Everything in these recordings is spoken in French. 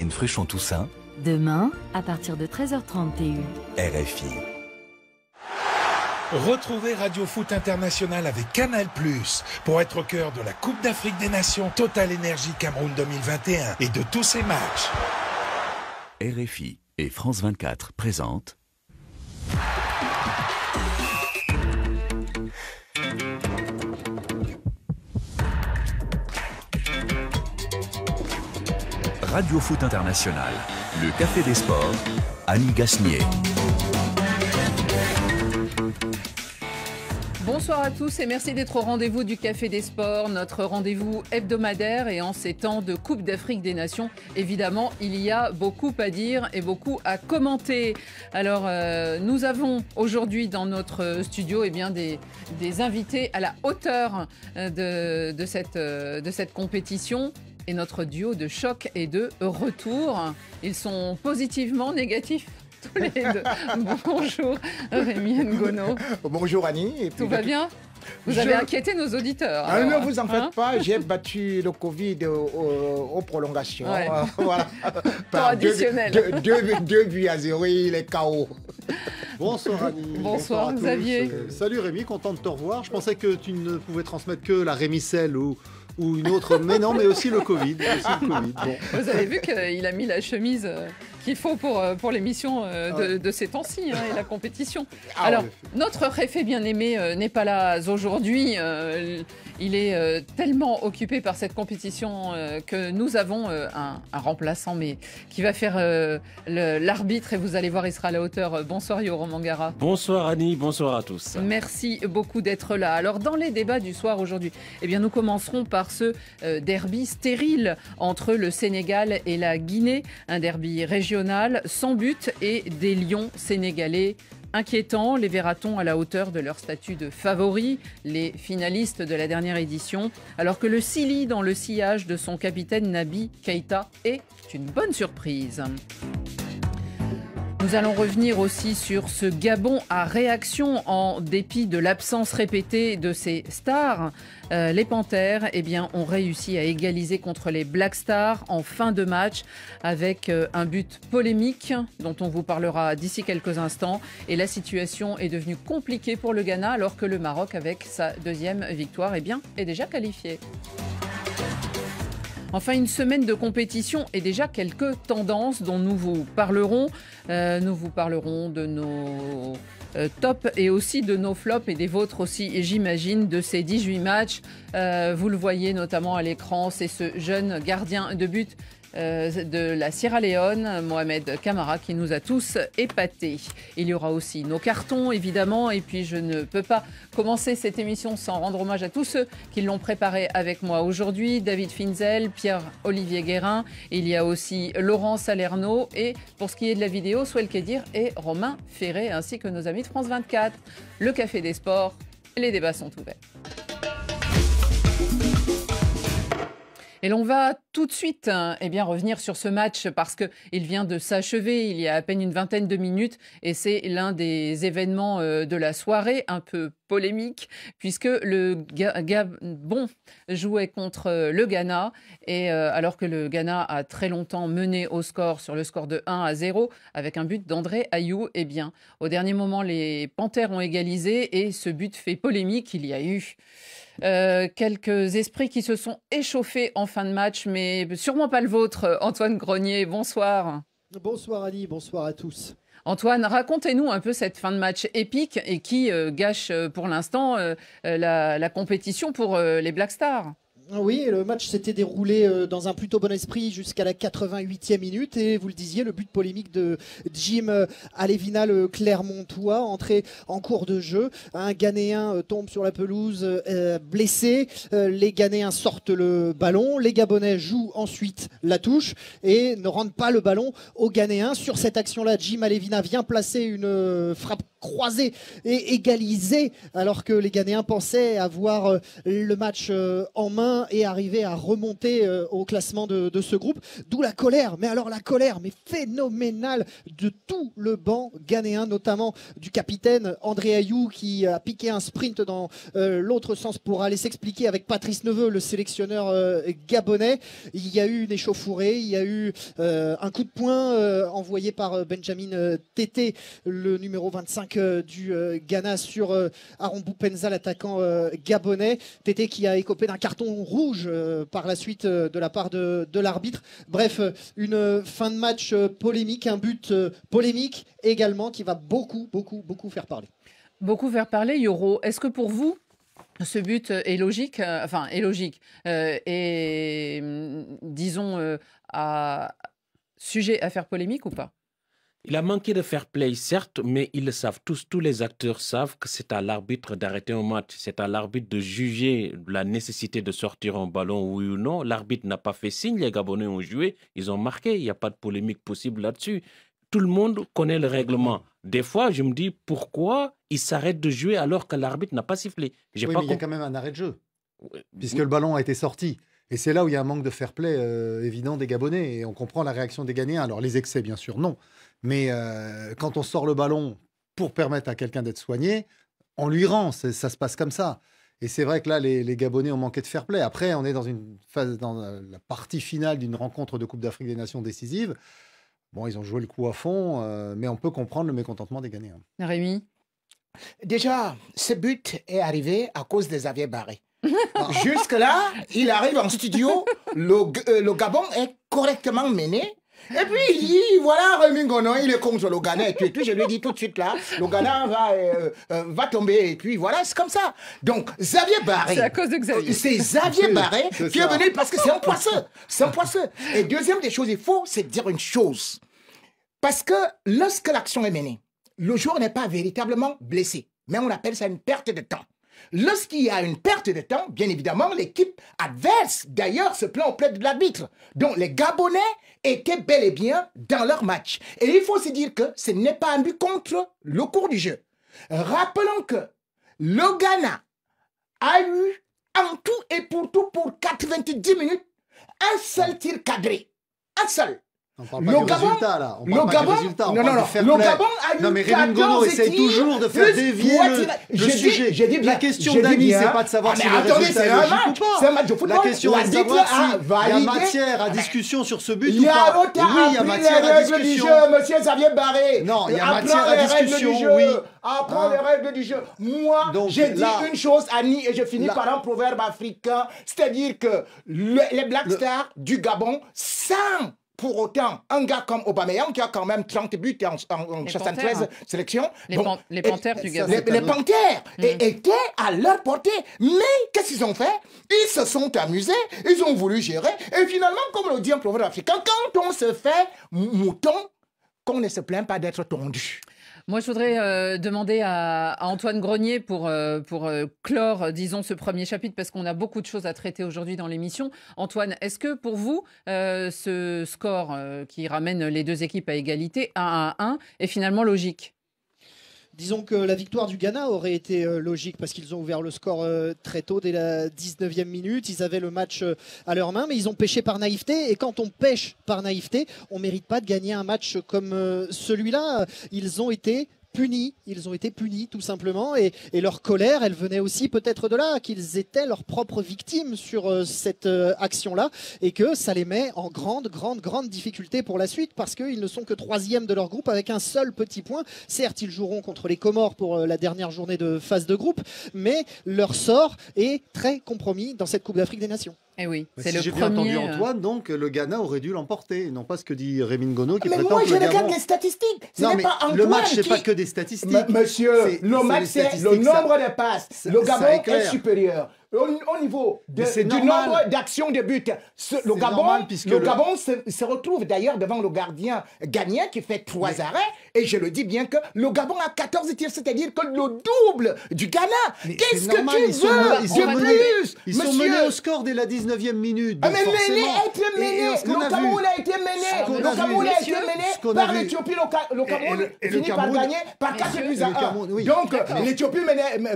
Une tout Toussaint. Demain, à partir de 13h30 TU. RFI. Retrouvez Radio Foot International avec Canal pour être au cœur de la Coupe d'Afrique des Nations Total Énergie Cameroun 2021 et de tous ses matchs. RFI et France 24 présentent. Radio Foot International, le Café des Sports, Annie Gasnier. Bonsoir à tous et merci d'être au rendez-vous du Café des Sports, notre rendez-vous hebdomadaire et en ces temps de Coupe d'Afrique des Nations, évidemment, il y a beaucoup à dire et beaucoup à commenter. Alors, euh, nous avons aujourd'hui dans notre studio eh bien, des, invités à la hauteur euh, euh, de cette compétition. Et notre duo de choc et de retour. Ils sont positivement négatifs tous les deux. Bonjour Rémi Ngono. Bonjour Annie. Et Tout va bah, bien vous avez inquiété nos auditeurs. Ah, ne vous en faites hein pas, j'ai battu le Covid aux, prolongations. Euh, Traditionnel. deux, buts à zéro, il est KO. Bonsoir Annie. Bonsoir, Xavier. Euh, salut Rémi, content de te revoir. Je pensais que tu ne pouvais transmettre que la rémicelle ou ou une autre. Mais non, mais aussi le Covid. Vous avez vu qu'il a mis la chemise euh, qu'il faut pour, euh, pour l'émission euh, ah de, ces temps-ci hein, et la compétition. Ah Alors, notre réfé bien-aimé euh, n'est pas là aujourd'hui. il est tellement occupé par cette compétition que nous avons un, remplaçant, mais qui va faire l'arbitre et vous allez voir, il sera à la hauteur. Bonsoir Yoro Mangara. Bonsoir Annie, bonsoir à tous. Merci beaucoup d'être là. Alors, dans les débats du soir aujourd'hui, eh bien, nous commencerons par ce derby stérile entre le Sénégal et la Guinée, un derby régional sans but et des lions sénégalais Inquiétant, Les verra-t-on à la hauteur de leur statut de favori, les finalistes de la dernière édition Alors que le Sili, dans le sillage de son capitaine Nabi Keita, est une bonne surprise. Nous allons revenir aussi sur ce Gabon à réaction en dépit de l'absence répétée de ses stars. Euh, les Panthères eh bien, ont réussi à égaliser contre les Black Stars en fin de match avec euh, un but polémique dont on vous parlera d'ici quelques instants. Et la situation est devenue compliquée pour le Ghana alors que le Maroc, avec sa deuxième victoire, eh bien, est déjà qualifié. Enfin, une semaine de compétition et déjà quelques tendances dont nous vous parlerons. Euh, nous vous parlerons de nos euh, tops et aussi de nos flops et des vôtres aussi, et j'imagine, de ces 18 matchs. Euh, vous le voyez notamment à l'écran, c'est ce jeune gardien de but euh, de la Sierra Leone, Mohamed Camara, qui nous a tous épatés. Il y aura aussi nos cartons, évidemment, et puis je ne peux pas commencer cette émission sans rendre hommage à tous ceux qui l'ont préparée avec moi aujourd'hui. David Finzel, Pierre-Olivier Guérin, il y a aussi Laurent Salerno, et pour ce qui est de la vidéo, Swell Kedir et Romain Ferré, ainsi que nos amis de France 24. Le Café des Sports, les débats sont ouverts. Et l'on va tout de suite hein, eh bien, revenir sur ce match parce qu'il vient de s'achever il y a à peine une vingtaine de minutes et c'est l'un des événements euh, de la soirée, un peu polémique, puisque le Gabon jouait contre euh, le Ghana et euh, alors que le Ghana a très longtemps mené au score sur le score de 1 à 0 avec un but d'André Ayou, eh bien, au dernier moment, les Panthères ont égalisé et ce but fait polémique. Il y a eu euh, quelques esprits qui se sont échauffés en fin de match, mais sûrement pas le vôtre, euh, Antoine Grenier. Bonsoir. Bonsoir Ali, bonsoir à tous. Antoine, racontez-nous un peu cette fin de match épique et qui euh, gâche pour l'instant la, la, compétition pour les Black Stars. Oui, le match s'était déroulé euh, dans un plutôt bon esprit jusqu'à la 88e minute et vous le disiez, le but polémique de Jim euh, Alevina, le Clermontois, entré en cours de jeu. Un Ghanéen euh, tombe sur la pelouse blessé, les Ghanéens sortent le ballon, les Gabonais jouent ensuite la touche et ne rendent pas le ballon aux Ghanéens. Sur cette action-là, Jim Alevina vient placer une frappe croisée et égalisée alors que les Ghanéens pensaient avoir le match en main et arriver arrivé à remonter euh, au classement de, ce groupe. D'où la colère, mais alors la colère, mais phénoménale de tout le banc ghanéen, notamment du capitaine André Ayou qui a piqué un sprint dans euh, l'autre sens pour aller s'expliquer avec Patrice Neveu, le sélectionneur euh, gabonais. Il y a eu une échauffourée, il y a eu un coup de poing envoyé par Benjamin Tété, le numéro 25 du Ghana sur Aaron Boupenza, l'attaquant gabonais. Tété qui a écopé d'un carton rouge euh, par la suite euh, de la part de, l'arbitre. Bref, euh, une fin de match polémique, un but polémique également qui va beaucoup, beaucoup, beaucoup faire parler. Beaucoup faire parler, Yoro. Est-ce que pour vous, ce but est logique, enfin est logique, et mm, disons à sujet à faire polémique ou pas il a manqué de fair play, certes, mais ils le savent tous, tous les acteurs savent que c'est à l'arbitre d'arrêter un match, c'est à l'arbitre de juger la nécessité de sortir un ballon, oui ou non. L'arbitre n'a pas fait signe, les Gabonais ont joué, ils ont marqué, il n'y a pas de polémique possible là-dessus. Tout le monde connaît le règlement. Des fois, je me dis pourquoi ils s'arrêtent de jouer alors que l'arbitre n'a pas sifflé. oui, mais il y a quand même un arrêt de jeu, puisque le ballon a été sorti. Et c'est là où il y a un manque de fair play euh, évident des Gabonais. Et on comprend la réaction des Ghanéens. Alors, les excès, bien sûr, non. Mais euh, quand on sort le ballon pour permettre à quelqu'un d'être soigné, on lui rend. Ça se passe comme ça. Et c'est vrai que là, les, Gabonais ont manqué de fair play. Après, on est dans une phase, dans euh, la partie finale d'une rencontre de Coupe d'Afrique des Nations décisive. Bon, ils ont joué le coup à fond, euh, mais on peut comprendre le mécontentement des Ghanéens. Rémi Déjà, ce but est arrivé à cause des Xavier Barré. Jusque-là, il arrive en studio, le Gabon est correctement mené et puis il dit voilà, Rémi il est contre le Ghana et puis Je lui dis tout de suite là, le Ghana va, euh, euh, va tomber. Et puis voilà, c'est comme ça. Donc Xavier Barré. C'est à cause de Xavier. Euh, c'est Xavier Barré qui est venu parce que c'est un poisseux. C'est un poisseux. Et deuxième des choses, il faut, c'est dire une chose. Parce que lorsque l'action est menée, le joueur n'est pas véritablement blessé, mais on appelle ça une perte de temps. Lorsqu'il y a une perte de temps, bien évidemment, l'équipe adverse, d'ailleurs, se plaint auprès de l'arbitre. dont les Gabonais étaient bel et bien dans leur match. Et il faut se dire que ce n'est pas un but contre le cours du jeu. Rappelons que le Ghana a eu en tout et pour tout pour 90 minutes un seul tir cadré. Un seul. On parle pas résultat, là. On parle pas du résultat. On non, non, du non. A non, mais Rémi Gono essaye toujours de faire dévier le, sujet. Dit, dit bien, la question d'Ami, c'est pas de savoir ah, si le attendez, résultat est pas. C'est un La question est de savoir s'il y a matière à ah, discussion sur ce but ou pas. Oui, il y a matière à discussion. Monsieur Xavier Barré. Non, il y a matière à discussion, oui apprends ah. les règles du jeu. Moi, j'ai dit une chose, Annie, et je finis par un proverbe africain, c'est-à-dire que les Black Stars du Gabon, sans pour autant, un gars comme Aubameyang, qui a quand même 30 buts en, 73 hein. sélections. Les, panthères Les, panthères hmm. étaient à leur portée. Mais qu'est-ce qu'ils ont fait Ils se sont amusés, ils ont voulu gérer. Et finalement, comme le dit un proverbe africain, quand on se fait mouton, qu'on ne se plaint pas d'être tondu. Moi, je voudrais euh, demander à, Antoine Grenier pour, euh, euh, clore, disons, ce premier chapitre, parce qu'on a beaucoup de choses à traiter aujourd'hui dans l'émission. Antoine, est-ce que pour vous, ce score qui ramène les deux équipes à égalité, 1 à 1, est finalement logique Disons que la victoire du Ghana aurait été euh, logique parce qu'ils ont ouvert le score euh, très tôt dès la 19e minute. Ils avaient le match euh, à leur main, mais ils ont pêché par naïveté. Et quand on pêche par naïveté, on ne mérite pas de gagner un match comme celui-là. Ils ont été punis. Ils ont été punis tout simplement et, leur colère, elle venait aussi peut-être de là, qu'ils étaient leurs propres victimes sur euh, cette euh, action-là et que ça les met en grande, grande, grande difficulté pour la suite parce qu'ils ne sont que troisième de leur groupe avec un seul petit point. Certes, ils joueront contre les Comores pour euh, la dernière journée de phase de groupe, mais leur sort est très compromis dans cette Coupe d'Afrique des Nations. Eh oui, c'est si le j'ai bien entendu euh, Antoine, donc le Ghana aurait dû l'emporter, non pas ce que dit Rémy Ngono qui mais prétend moi, je le Ghana... regarde les statistiques. non, mais pas le match, ce c'est pas que des statistiques. monsieur, le match, c'est le nombre de passes. le Gabon est supérieur au, niveau de, du nombre d'actions de but. le, Gabon, le, Gabon se, se retrouve d'ailleurs devant le gardien gagnant qui fait trois arrêts. Et je le dis bien que le Gabon a 14 tirs, c'est-à-dire que le double du Ghana. Qu'est-ce que tu veux sont, ils sont menés, plus, Ils sont menés au score dès la 19e minute. Ah, mais mené, Le Cameroun a été mené. Le Cameroun a été mené par l'Éthiopie. Le Cameroun finit par gagner par 4 plus à 1. Donc l'Éthiopie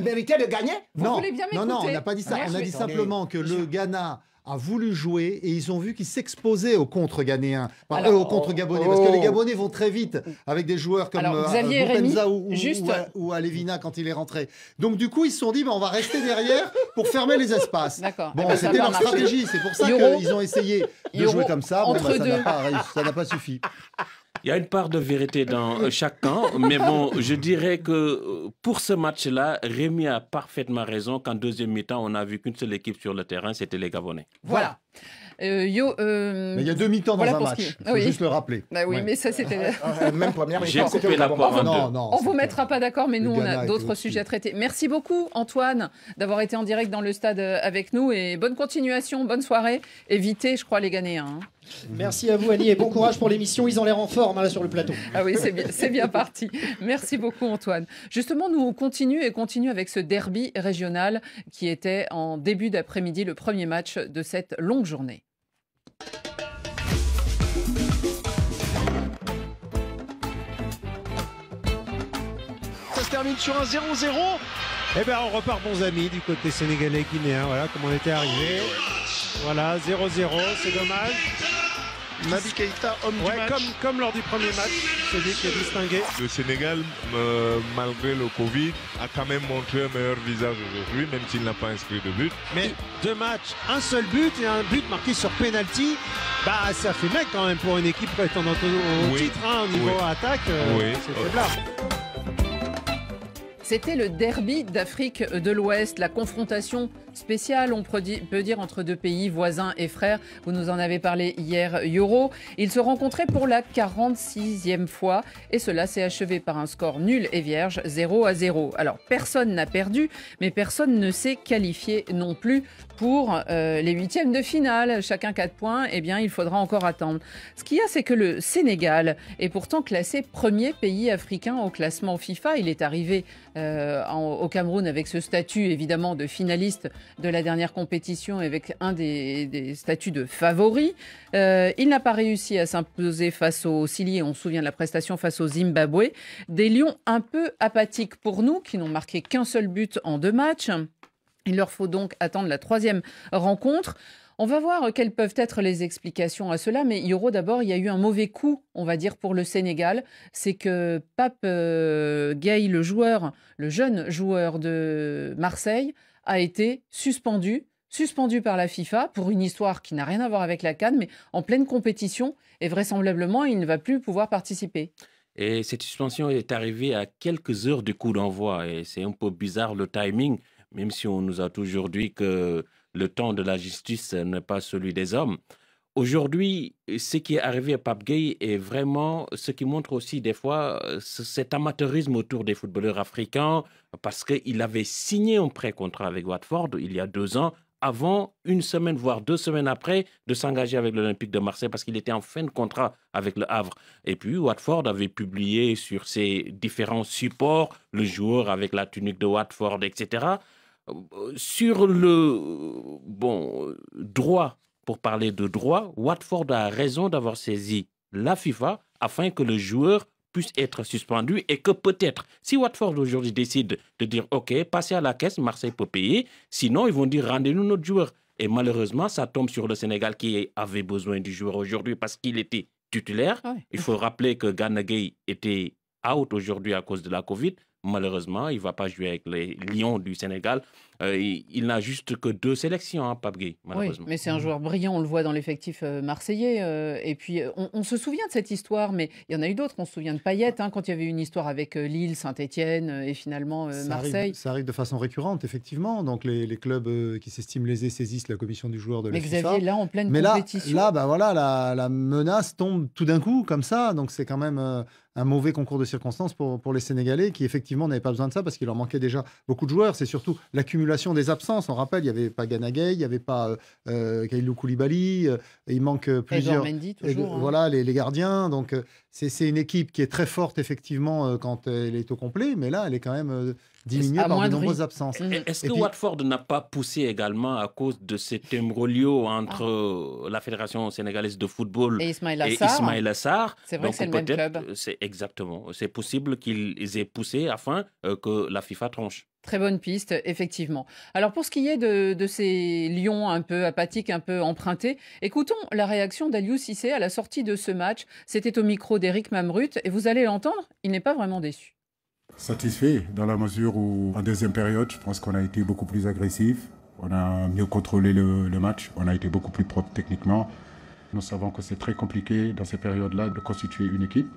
méritait de gagner. Non, non, on n'a pas dit on a dit simplement que le Ghana a voulu jouer et ils ont vu qu'ils s'exposaient aux contre-ghanéens, par euh, aux contre-gabonais, parce que les oh. gabonais vont très vite avec des joueurs comme Alors, euh, ou, juste... quand il est rentré. Donc du coup, ils se sont dit, ben, on va rester derrière pour fermer les espaces. Bon, eh ben, c'était leur stratégie, c'est pour ça qu'ils ont essayé de jouer comme ça, mais ben, ça n'a pas suffi. Il y a une part de vérité dans euh, chaque camp, mais bon, je dirais que euh, pour ce match-là, Rémi a parfaitement raison qu'en deuxième mi-temps, on n'a vu qu'une seule équipe sur le terrain, c'était les Gabonais. Voilà. Euh, mais il y a deux mi-temps dans un match, il faut ah juste le rappeler. Bah oui, mais ça c'était... Ah, ah, même première J'ai coupé la non, non, On vous mettra pas d'accord, mais nous on a d'autres sujets à traiter. Merci beaucoup Antoine d'avoir été en direct dans le stade avec nous et bonne continuation, bonne soirée. Évitez, je crois, les Ghanéens. Hein. Merci à vous, Annie, et bon courage pour l'émission. Ils ont l'air en forme hein, là, sur le plateau. Ah oui, c'est bien, bien, parti. Merci beaucoup, Antoine. Justement, nous on continue et continue avec ce derby régional qui était en début d'après-midi le premier match de cette longue journée. Ça se termine sur un 0-0. Eh bien, on repart, bons amis, du côté sénégalais guinéen. Voilà comment on était arrivé. Voilà, 0-0, c'est dommage. Nabi homme Comme, comme, lors du premier match, celui qui est distingué. Le Sénégal, malgré le Covid, a quand même montré un meilleur visage aujourd'hui, même s'il n'a pas inscrit de but. Mais deux matchs, un seul but et un but marqué sur penalty, bah ça fait mec quand même pour une équipe prétendante au, titre, hein, au niveau attaque. Euh, c'est c'était le derby d'Afrique de l'Ouest, la confrontation spéciale, on peut dire, entre deux pays voisins et frères. Vous nous en avez parlé hier, Yoro. Ils se rencontraient pour la 46e fois et cela s'est achevé par un score nul et vierge, 0 à 0. Alors, personne n'a perdu, mais personne ne s'est qualifié non plus pour euh, les huitièmes de finale, chacun quatre points, eh bien, il faudra encore attendre. Ce qu'il y a, c'est que le Sénégal est pourtant classé premier pays africain au classement FIFA. Il est arrivé euh, au Cameroun avec ce statut, évidemment, de finaliste de la dernière compétition, avec un des, statuts de favori. Euh, il n'a pas réussi à s'imposer face au Sili, et on se souvient de la prestation face au Zimbabwe. Des lions un peu apathiques pour nous, qui n'ont marqué qu'un seul but en deux matchs. Il leur faut donc attendre la troisième rencontre. On va voir euh, quelles peuvent être les explications à cela, mais Yoro, d'abord, il y a eu un mauvais coup, on va dire, pour le Sénégal. C'est que Pape euh, Gay, le joueur, le jeune joueur de Marseille, a été suspendu, suspendu par la FIFA pour une histoire qui n'a rien à voir avec la Cannes, mais en pleine compétition, et vraisemblablement, il ne va plus pouvoir participer. Et cette suspension est arrivée à quelques heures du coup d'envoi, et c'est un peu bizarre le timing même si on nous a toujours dit que le temps de la justice n'est pas celui des hommes. Aujourd'hui, ce qui est arrivé à Pape est vraiment ce qui montre aussi des fois cet amateurisme autour des footballeurs africains, parce qu'il avait signé un pré-contrat avec Watford il y a deux ans, avant, une semaine, voire deux semaines après, de s'engager avec l'Olympique de Marseille parce qu'il était en fin de contrat avec le Havre. Et puis, Watford avait publié sur ses différents supports le joueur avec la tunique de Watford, etc sur le bon droit, pour parler de droit, Watford a raison d'avoir saisi la FIFA afin que le joueur puisse être suspendu et que peut-être, si Watford aujourd'hui décide de dire OK, passez à la caisse, Marseille peut payer, sinon ils vont dire rendez-nous notre joueur. Et malheureusement, ça tombe sur le Sénégal qui avait besoin du joueur aujourd'hui parce qu'il était titulaire. Ah Il faut rappeler que Ganagay était out aujourd'hui à cause de la Covid. Malheureusement, il ne va pas jouer avec les Lions du Sénégal euh, il, n'a juste que deux sélections, hein, malheureusement. Oui, mais c'est un mm. joueur brillant, on le voit dans l'effectif euh, marseillais. Euh, et puis, on, se souvient de cette histoire, mais il y en a eu d'autres. On se souvient de Payet, hein, quand il y avait une histoire avec Lille, Saint-Etienne et finalement Marseille. Ça arrive, de façon récurrente, effectivement. Donc, les, clubs qui s'estiment lésés saisissent la commission du joueur de la Mais là, en pleine mais compétition. Là, là bah voilà, la, menace tombe tout d'un coup, comme ça. Donc, c'est quand même un mauvais concours de circonstances pour, pour les Sénégalais qui, effectivement, n'avaient pas besoin de ça parce qu'il leur manquait déjà beaucoup de joueurs. C'est surtout l'accumulation des absences. On rappelle, il n'y avait pas Ganagay, il n'y avait pas euh, euh Kailou Koulibaly, euh, il manque euh, plusieurs. Mendy, hein. Voilà, les, les, gardiens. Donc, c'est une équipe qui est très forte, effectivement, quand elle est au complet, mais là, elle est quand même diminué absences. Est-ce que Watford n'a pas poussé également à cause de cet imbroglio entre ah. euh, la Fédération sénégalaise de football et Ismail Assar C'est vrai que c'est le même club. C'est exactement. C'est possible qu'ils aient poussé afin euh, que la FIFA tranche. Très bonne piste, effectivement. Alors pour ce qui est de, ces lions un peu apathiques, un peu empruntés, écoutons la réaction d'Aliou Sissé à la sortie de ce match. C'était au micro d'Éric Mamrut et vous allez l'entendre, il n'est pas vraiment déçu. Satisfait dans la mesure où, en deuxième période, je pense qu'on a été beaucoup plus agressif, on a mieux contrôlé le, match, on a été beaucoup plus propre techniquement. Nous savons que c'est très compliqué dans ces périodes-là de constituer une équipe.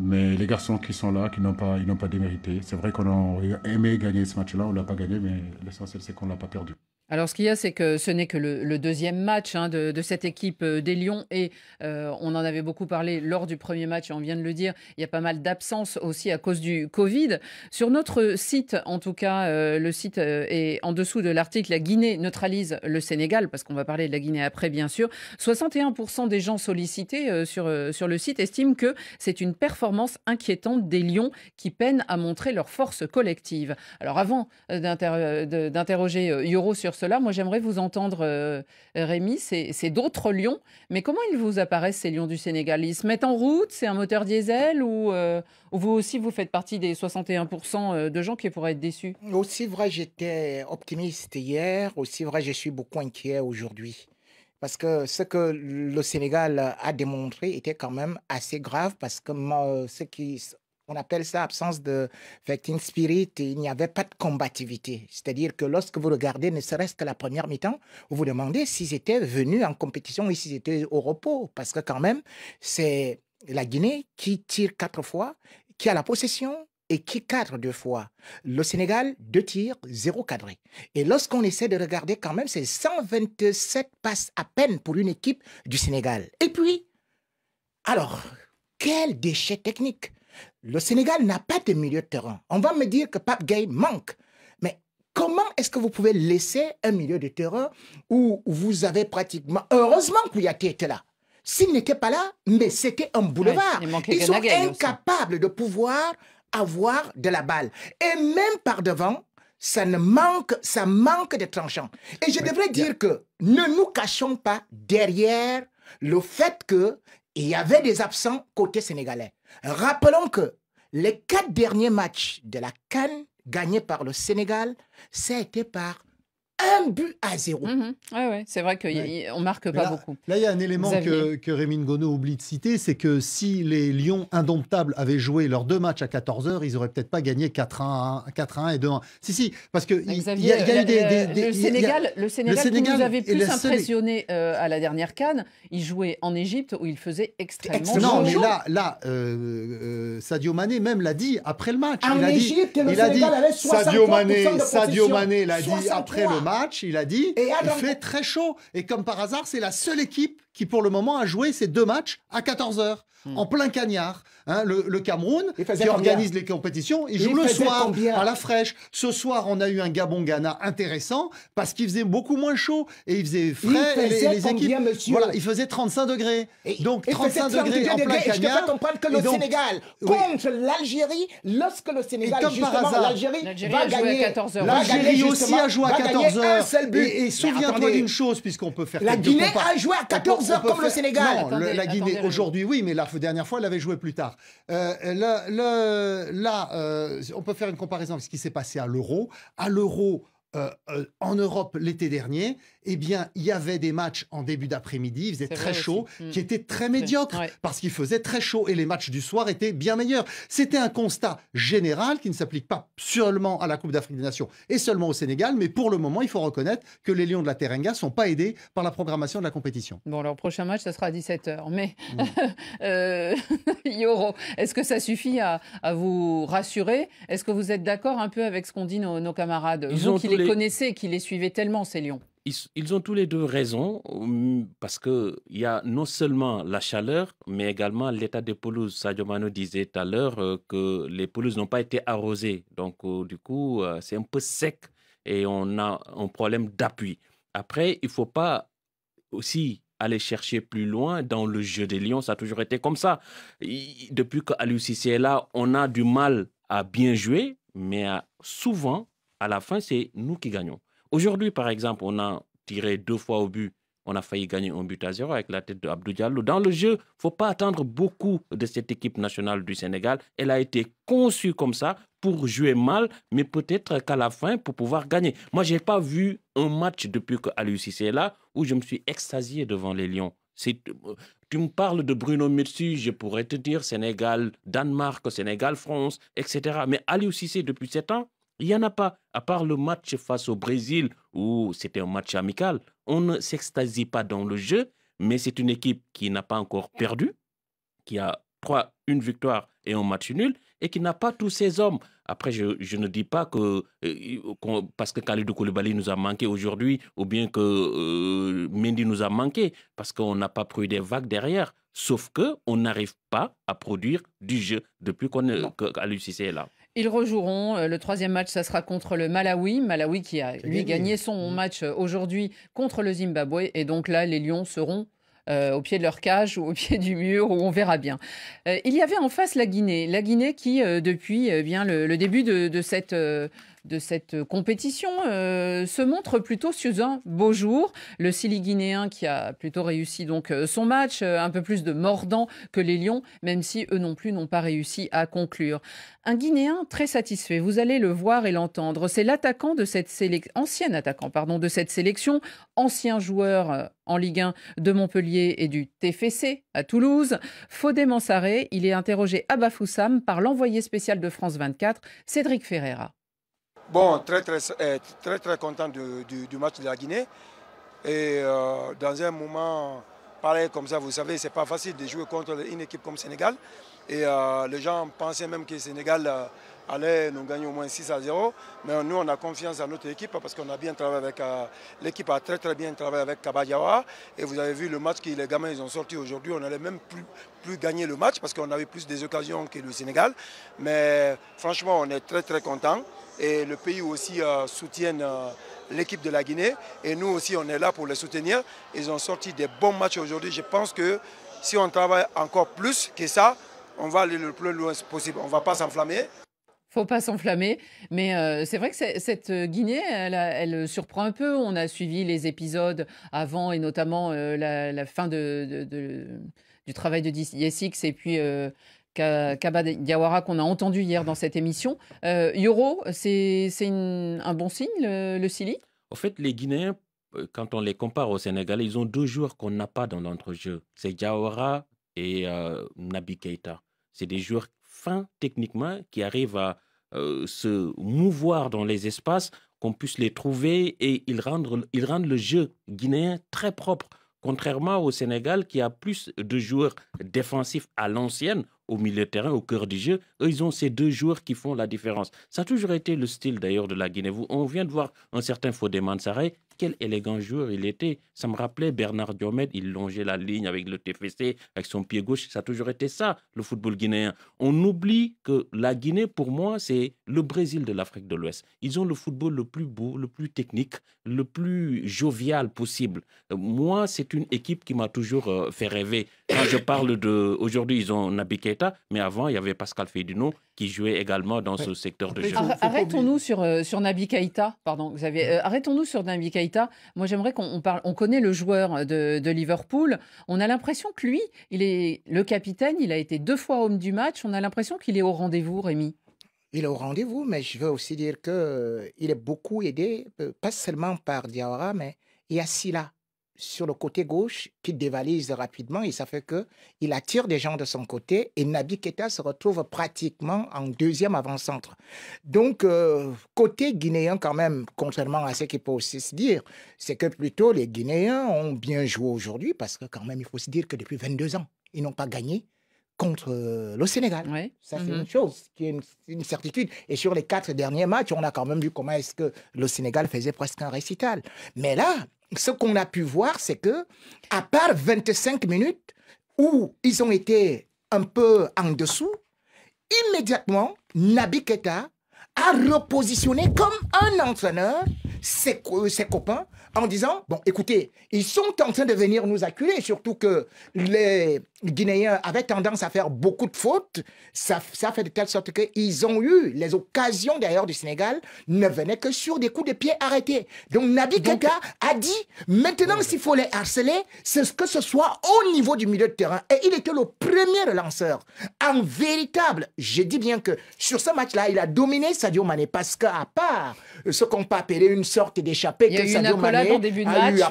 Mais les garçons qui sont là, qui n'ont pas, ils n'ont pas démérité. C'est vrai qu'on aurait aimé gagner ce match-là, on ne l'a pas gagné, mais l'essentiel c'est qu'on ne l'a pas perdu. Alors, ce qu'il y a, c'est que ce n'est que le, deuxième match hein, de, cette équipe euh, des Lions et euh, on en avait beaucoup parlé lors du premier match, on vient de le dire, il y a pas mal d'absences aussi à cause du Covid. Sur notre site, en tout cas, euh, le site est en dessous de l'article La Guinée neutralise le Sénégal, parce qu'on va parler de la Guinée après, bien sûr. 61% des gens sollicités sur, sur le site estiment que c'est une performance inquiétante des Lions qui peinent à montrer leur force collective. Alors, avant d'interroger Euro sur cela, moi j'aimerais vous entendre, euh, Rémi, c'est d'autres lions, mais comment ils vous apparaissent, ces lions du Sénégal Ils se mettent en route C'est un moteur diesel ou euh, vous aussi, vous faites partie des 61% euh, de gens qui pourraient être déçus Aussi vrai, j'étais optimiste hier, aussi vrai, je suis beaucoup inquiet aujourd'hui. Parce que ce que le Sénégal a démontré était quand même assez grave, parce que ce qui, on appelle ça absence de fighting spirit. Et il n'y avait pas de combativité. C'est-à-dire que lorsque vous regardez ne serait-ce que la première mi-temps, vous vous demandez s'ils étaient venus en compétition ou s'ils étaient au repos. Parce que quand même, c'est la Guinée qui tire quatre fois, qui a la possession, et qui cadre deux fois. Le Sénégal, deux tirs, zéro cadré. Et lorsqu'on essaie de regarder quand même, c'est 127 passes à peine pour une équipe du Sénégal. Et puis, alors, quel déchet technique le Sénégal n'a pas de milieu de terrain. On va me dire que Pape Gay manque. Mais comment est-ce que vous pouvez laisser un milieu de terrain où vous avez pratiquement... Heureusement que Kouyaté était là. S'il n'était pas là, mais c'était un boulevard. Ils sont incapables de pouvoir avoir de la balle. Et même par devant, ça ne manque, ça manque de tranchants. Et je devrais dire que ne nous cachons pas derrière le fait qu'il y avait des absents côté sénégalais. Rappelons que les quatre derniers matchs de la Cannes gagnés par le Sénégal, ça a été par un but à zéro. Mhm. Ouais, ouais. C'est vrai qu'on ne marque pas beaucoup. Là, il y a un élément que, que Rémy oublie de citer, c'est que si les Lions indomptables avaient joué leurs deux matchs à 14h, ils n'auraient peut-être pas gagné 4 1, 4 1 et 2 1. Si, si, parce que il y, a des... le, Sénégal, le, Sénégal, nous avait plus impressionné euh, à la dernière canne, il jouait en Égypte où il faisait extrêmement Non, mais là, là euh, euh, Sadio Mané même l'a dit après le match. En il a Égypte, dit, il a dit, Sadio Manet Sadio l'a dit après le match il a dit, il fait très chaud. Et comme par hasard, c'est la seule équipe qui pour le moment a joué ses deux matchs à 14h, hmm. en plein cagnard. Hein. le, Cameroun, qui organise les compétitions, il, joue le soir à la fraîche. Ce soir, on a eu un Gabon-Ghana intéressant parce qu'il faisait beaucoup moins chaud et il faisait frais. et les, équipes, voilà, il faisait 35 degrés. donc 35 degrés, en plein cagnard. Je peux pas comprendre que le Sénégal contre l'Algérie, lorsque le Sénégal, justement, l'Algérie va gagner 14h. L'Algérie aussi a joué à 14h. Et, souviens-toi d'une chose, puisqu'on peut faire la Guinée a joué à 14h le Sénégal. la Guinée aujourd'hui oui, mais la dernière fois elle avait joué plus tard. Euh, là, euh, on peut faire une comparaison avec ce qui s'est passé à l'euro. À l'euro. Euh, en Europe l'été dernier, eh bien, il y avait des matchs en début d'après-midi, il faisait très chaud, qui hmm. étaient très médiocres, parce qu'il faisait très chaud, et les matchs du soir étaient bien meilleurs. C'était un constat général qui ne s'applique pas seulement à la Coupe d'Afrique des Nations et seulement au Sénégal, mais pour le moment, il faut reconnaître que les Lions de la Terenga sont pas aidés par la programmation de la compétition. Bon, leur prochain match, ça sera à 17h, mais mmh. euh, Yoro, est-ce que ça suffit à, vous rassurer Est-ce que vous êtes d'accord un peu avec ce qu'ont dit nos, camarades Vous qui les, les connaissez, qui les suivez tellement, ces Lions ils, ont tous les deux raison, hum, parce qu'il y a non seulement la chaleur, mais également l'état des pelouses. Sadio Mano disait tout à l'heure euh, que les pelouses n'ont pas été arrosées. Donc, euh, du coup, euh, c'est un peu sec et on a un problème d'appui. Après, il ne faut pas aussi aller chercher plus loin dans le jeu des Lions. Ça a toujours été comme ça. Depuis que Cissé est là, on a du mal à bien jouer, mais souvent, à la fin, c'est nous qui gagnons. Aujourd'hui, par exemple, on a tiré deux fois au but. On a failli gagner un but à zéro avec la tête de Abdou Diallo. Dans le jeu, il faut pas attendre beaucoup de cette équipe nationale du Sénégal. Elle a été conçue comme ça pour jouer mal, mais peut-être qu'à la fin, pour pouvoir gagner. Moi, je n'ai pas vu un match depuis que sissé est là où je me suis extasié devant les Lions. Euh, tu me parles de Bruno Metsu, je pourrais te dire Sénégal, Danemark, Sénégal, France, etc. Mais Aliou Cissé, depuis sept ans, il n'y en a pas, à part le match face au Brésil, où c'était un match amical. On ne s'extasie pas dans le jeu, mais c'est une équipe qui n'a pas encore perdu, qui a trois, une victoire et un match nul, et qui n'a pas tous ses hommes. Après, je, ne dis pas que euh, parce que Khalidou Koulibaly nous a manqué aujourd'hui, ou bien que euh, Mendy nous a manqué, parce qu'on n'a pas pris des vagues derrière. Sauf que on n'arrive pas à produire du jeu depuis qu'on est là. Ils rejoueront. Euh, le troisième match, ça sera contre le Malawi. Malawi qui a, lui, gagné son mmh. match euh, aujourd'hui contre le Zimbabwe. Et donc là, les Lions seront euh, au pied de leur cage ou au pied du mur, où on verra bien. il y avait en face la Guinée. La Guinée qui, depuis le, début de cette de cette euh, compétition euh, se montre plutôt sous Beaujour. Le Sili guinéen qui a plutôt réussi donc euh, son match, un peu plus de mordant que les Lions, même si eux non plus n'ont pas réussi à conclure. Un Guinéen très satisfait, vous allez le voir et l'entendre. C'est l'attaquant de cette sélection, ancien attaquant pardon de cette sélection, ancien joueur en Ligue 1 de Montpellier et du TFC à Toulouse. Faudé Mansaré, il est interrogé à Bafoussam par l'envoyé spécial de France 24, Cédric Ferreira. Bon, très très, eh, très, très content du, match de la Guinée. Et euh, dans un moment pareil comme ça, vous savez, c'est pas facile de jouer contre une équipe comme Sénégal. Et euh, les gens pensaient même que Sénégal euh, Allez, nous gagnons au moins 6 à 0. Mais nous, on a confiance à notre équipe parce qu'on a bien travaillé avec. Euh, l'équipe a très très bien travaillé avec Kabayawa. Et vous avez vu le match que les gamins ils ont sorti aujourd'hui. On n'allait même plus, gagner le match parce qu'on avait plus des occasions que le Sénégal. Mais franchement, on est très très content. Et le pays aussi euh, soutient euh, l'équipe de la Guinée. Et nous aussi, on est là pour les soutenir. Ils ont sorti des bons matchs aujourd'hui. Je pense que si on travaille encore plus que ça, on va aller le plus loin possible. On ne va pas s'enflammer faut pas s'enflammer. Mais euh, c'est vrai que cette euh, Guinée, elle, elle, euh, surprend un peu. On a suivi les épisodes avant et notamment la, fin de, du travail de Yesix et puis Kaba Diawara qu'on a entendu hier dans cette émission. Yoro, c'est un bon signe, le, Sili En fait, les Guinéens, quand on les compare au Sénégalais, ils ont deux joueurs qu'on n'a pas dans notre jeu. C'est Diawara et Nabi Keita. C'est des joueurs fin techniquement, qui arrivent à euh, se mouvoir dans les espaces, qu'on puisse les trouver et ils rendent, rendent le jeu guinéen très propre. Contrairement au Sénégal, qui a plus de joueurs défensifs à l'ancienne, au milieu de terrain, au cœur du jeu, eux, ils ont ces deux joueurs qui font la différence. Ça a toujours été le style d'ailleurs de la Guinée. On vient de voir un certain Fodé Mansaré quel élégant joueur il était. Ça me rappelait Bernard Diomède, il longeait la ligne avec le TFC, avec son pied gauche. Ça a toujours été ça, le football guinéen. On oublie que la Guinée, pour moi, c'est le Brésil de l'Afrique de l'Ouest. Ils ont le football le plus beau, le plus technique, le plus jovial possible. Moi, c'est une équipe qui m'a toujours euh, fait rêver. Quand je parle de. Aujourd'hui, ils ont Nabi Keita, mais avant, il y avait Pascal Fédino qui jouait également dans ce secteur de jeu. Euh, euh, arrêtons-nous sur, sur Nabi Keita. Pardon, vous Arrêtons-nous sur Nabi Keita. Moi, j'aimerais qu'on parle. On connaît le joueur de, de Liverpool. On a l'impression que lui, il est le capitaine. Il a été deux fois homme du match. On a l'impression qu'il est au rendez-vous, Rémi. Il est au rendez-vous, mais je veux aussi dire qu'il euh, est beaucoup aidé, pas seulement par Diawara, mais et sur le côté gauche qui dévalise rapidement et ça fait que il attire des gens de son côté et Nabi Keta se retrouve pratiquement en deuxième avant-centre. Donc euh, côté guinéen quand même, contrairement à ce qu'il peut aussi se dire, c'est que plutôt les Guinéens ont bien joué aujourd'hui parce que quand même il faut se dire que depuis 22 ans, ils n'ont pas gagné contre euh, le Sénégal. Ça, c'est mm-hmm. une chose qui est une, certitude. Et sur les quatre derniers matchs, on a quand même vu comment est-ce que le Sénégal faisait presque un récital. Mais là, ce qu'on a pu voir, c'est que, à part 25 minutes où ils ont été un peu en dessous, immédiatement, Nabi Keta a repositionné comme un entraîneur ses, ses, copains en disant, bon, écoutez, ils sont en train de venir nous acculer, surtout que les Guinéens avaient tendance à faire beaucoup de fautes. Ça, fait de telle sorte qu'ils ont eu les occasions d'ailleurs du Sénégal ne venaient que sur des coups de pied arrêtés. Donc Nabi Kaka a dit, maintenant s'il faut les harceler, c'est que ce soit au niveau du milieu de terrain. Et il était le premier lanceur, En véritable, je dis bien que sur ce match-là, il a dominé Sadio Mané parce à part ce qu'on peut appeler une sorte d'échappée que Sadio Mané a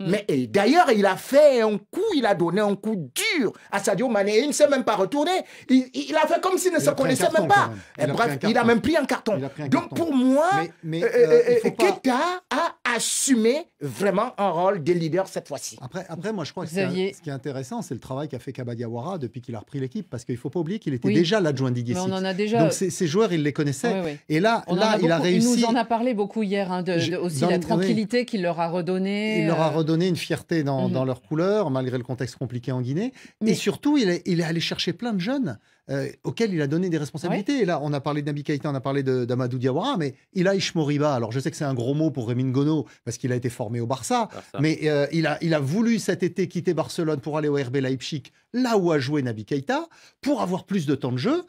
Mais, euh, hmm. d'ailleurs, il a fait un coup, il a donné un coup dur à Sadio Mané. il ne s'est même pas retourné. Il, a fait comme s'il ne se connaissait même pas. bref, il a même pris un carton. Donc pour moi, mais, euh, euh, Keta a assumer vraiment un rôle de leader cette fois-ci. Après, après, moi, je crois que ce qui est intéressant, c'est le travail qu'a fait Kabadiawara depuis qu'il a repris l'équipe, parce qu'il ne faut pas oublier qu'il était déjà l'adjoint d'Iggy On en a déjà. Donc, ces joueurs, ils les connaissaient. Et là, là il a réussi. Il nous en a parlé beaucoup hier, hein, de, aussi la tranquillité qu'il leur a redonnée. Il leur a euh, redonné une fierté mhm. dans, leur couleur, malgré le contexte compliqué en Guinée. Et surtout, il est allé chercher plein de jeunes. Euh, auquel il a donné des responsabilités. Et là, on a parlé d'Abi on a parlé d'Amadou Diawara, mais il a Ishmoriba. Alors, je sais que c'est un gros mot pour Rémi Ngono, parce qu'il a été formé au Barça, mais euh, il, a, il a voulu cet été quitter Barcelone pour aller au RB Leipzig là où a joué Nabi Keita, pour avoir plus de temps de jeu.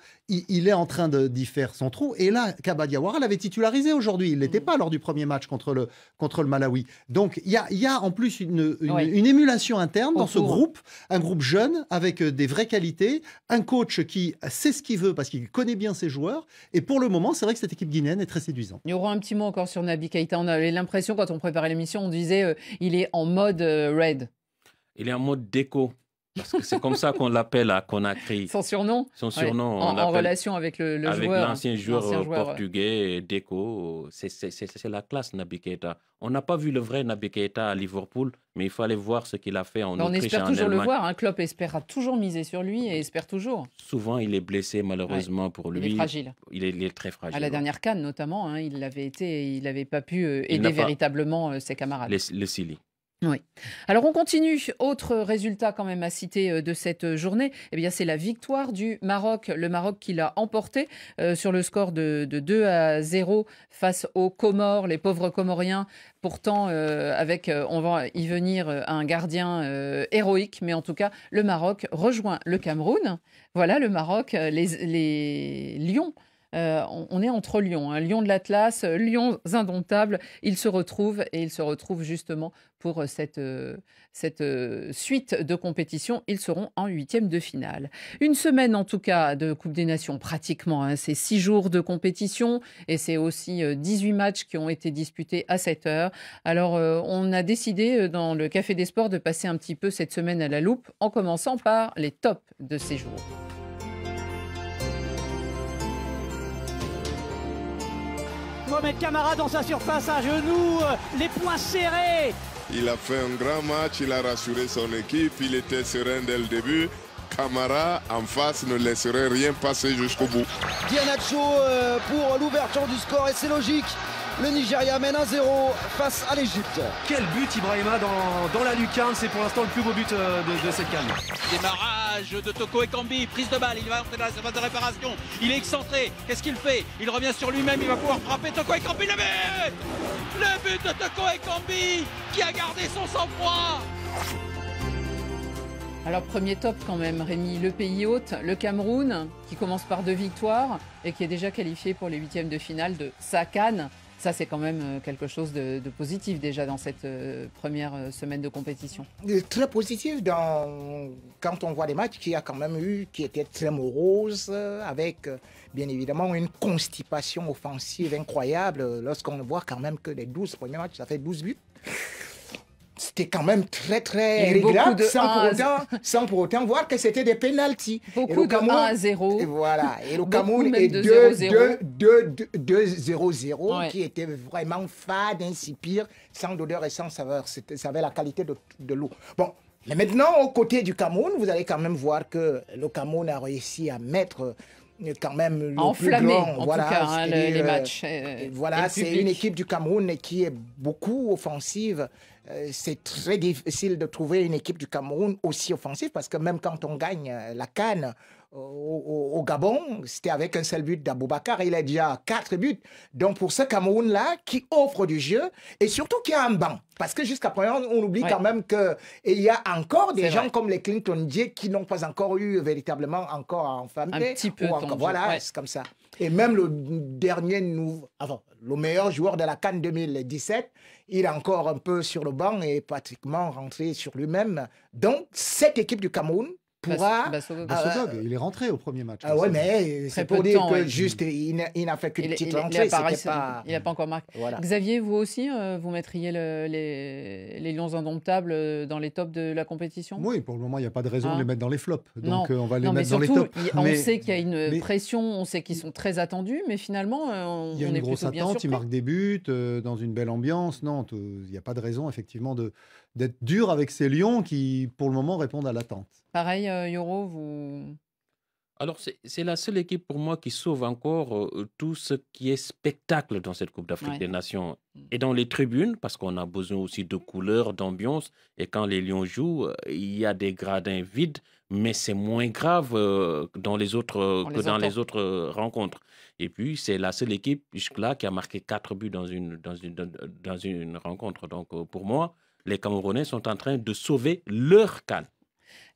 Il, est en train d'y faire son trou. Et là, Kabadiawara l'avait titularisé aujourd'hui. Il ne l'était mm. pas lors du premier match contre le, contre Malawi. Donc, il y a, en plus une, émulation interne dans ce groupe, un groupe jeune avec euh, des vraies qualités, un coach qui sait ce qu'il veut parce qu'il connaît bien ses joueurs. Et pour le moment, c'est vrai que cette équipe guinéenne est très séduisante. Il y aura un petit mot encore sur Nabi Keita. On avait l'impression, quand on préparait l'émission, on disait euh, il est en mode euh, red. Il est en mode déco. Parce que c'est comme ça qu'on l'appelle à Conakry. Son surnom Son surnom. En, en, relation avec le, joueur avec l'ancien joueur, portugais, Deco. C'est la classe, Nabi Keita. On n'a pas vu le vrai Nabi Keita à Liverpool, mais il fallait voir ce qu'il a fait en On espère toujours le voir. Un hein. Klopp espère toujours miser sur lui et espère toujours. Souvent, il est blessé, malheureusement, pour lui. Il est fragile. Il est, très fragile. À la dernière canne, notamment, hein, il n'avait pas pu euh, aider véritablement euh, ses camarades. Le, le oui. Alors on continue. Autre résultat quand même à citer euh, de cette euh, journée, eh bien c'est la victoire du Maroc. Le Maroc qui l'a emporté euh, sur le score de, 2 à 0 face aux Comores, les pauvres Comoriens. Pourtant, avec, on va y venir, un gardien héroïque. Mais en tout cas, le Maroc rejoint le Cameroun. Voilà le Maroc, les, les Lions euh, on, est entre lions, hein, de l'Atlas, lions indomptables. Ils se retrouvent et ils se retrouvent justement pour euh, cette, euh, suite de compétitions. Ils seront en huitième de finale. Une semaine en tout cas de Coupe des Nations, pratiquement. Hein. c'est six jours de compétition et c'est aussi 18 matchs qui ont été disputés à 7 heures. Alors on a décidé dans le Café des Sports de passer un petit peu cette semaine à la loupe en commençant par les tops de ces jours. Mohamed Camara dans sa surface à genoux, euh, les poings serrés. Il a fait un grand match, il a rassuré son équipe, il était serein dès le début. Camara en face ne laisserait rien passer jusqu'au bout. Dianacho euh, pour l'ouverture du score et c'est logique. Le Nigeria mène 1-0 face à l'Égypte. Quel but Ibrahima dans, la lucarne, c'est pour l'instant le plus beau but euh, de, cette canne. Démarrage de Toko Ekambi, prise de balle, il va entrer dans la phase de réparation, il est excentré, qu'est-ce qu'il fait Il revient sur lui-même, il va pouvoir frapper Toko Ekambi, le but Le but de Toko Ekambi qui a gardé son sang-froid alors premier top quand même, Rémi, le pays hôte, le Cameroun, qui commence par deux victoires et qui est déjà qualifié pour les huitièmes de finale de sa ça, c'est quand même euh, quelque chose de, positif déjà dans cette euh, première euh, semaine de compétition. Très positif dans, quand on voit les matchs qui a quand même eu, qui étaient très moroses, avec bien évidemment une constipation offensive incroyable, lorsqu'on voit quand même que les 12 premiers matchs, ça fait 12 buts c'était quand même très, très réglable, sans, pour autant, voir que c'était des pénalties. Beaucoup de 1 à 0. voilà. Et le Cameroun est 2-0-0, qui était vraiment fade, insipide, sans odeur et sans saveur. Ça avait la qualité de, de l'eau. Bon, mais maintenant, aux côtés du Cameroun, vous allez quand même voir que le Cameroun a réussi à mettre euh, quand même le plus grand. En voilà, tout cas, hein, les, euh, matchs. Euh, voilà, c'est une équipe du Cameroun qui est beaucoup offensive euh, c'est très difficile de trouver une équipe du Cameroun aussi offensive parce que même quand on gagne euh, la Cannes euh, au, Gabon, c'était avec un seul but d'Aboubacar. Il a déjà quatre buts. Donc pour ce Cameroun-là, qui offre du jeu et surtout qui a un banc. Parce que jusqu'à présent, on oublie quand même qu'il y a encore des gens comme les Clinton Dier qui n'ont pas encore eu véritablement encore en enfermer. Un petit peu. encore, voilà, c'est comme ça. Et même le dernier nouveau. Avant, le meilleur joueur de la Cannes 2017. Il est encore un peu sur le banc et pratiquement rentré sur lui-même. Donc, cette équipe du Cameroun, euh, il est rentré au premier match. Ah ouais, mais c'est pour dire il n'a fait qu'une petite Il n'a pas... encore marqué. Xavier, vous aussi, euh, vous mettriez les, les, Lions Indomptables euh, dans les tops de la compétition Oui, pour le moment, il n'y a pas de raison de ah. les mettre dans les flops. Donc on va les mettre dans les tops. on sait qu'il y a une pression, on sait qu'ils sont très attendus, mais finalement, on, il y a une grosse attente. Ils marquent des buts dans une belle ambiance. Non, il n'y a pas de raison, effectivement, d'être dur avec ces Lions qui, pour le moment, répondent à l'attente. Pareil, euh, Yoro, vous. Alors, c'est la seule équipe pour moi qui sauve encore euh, tout ce qui est spectacle dans cette Coupe d'Afrique des Nations. Mm. Et dans les tribunes, parce qu'on a besoin aussi de couleurs, d'ambiance. Et quand les Lions jouent, euh, il y a des gradins vides, mais c'est moins grave dans les autres, que dans les autres rencontres. Et puis, c'est la seule équipe jusque-là qui a marqué quatre buts dans une, dans une, dans une rencontre. Donc, pour moi, les Camerounais sont en train de sauver leur canne.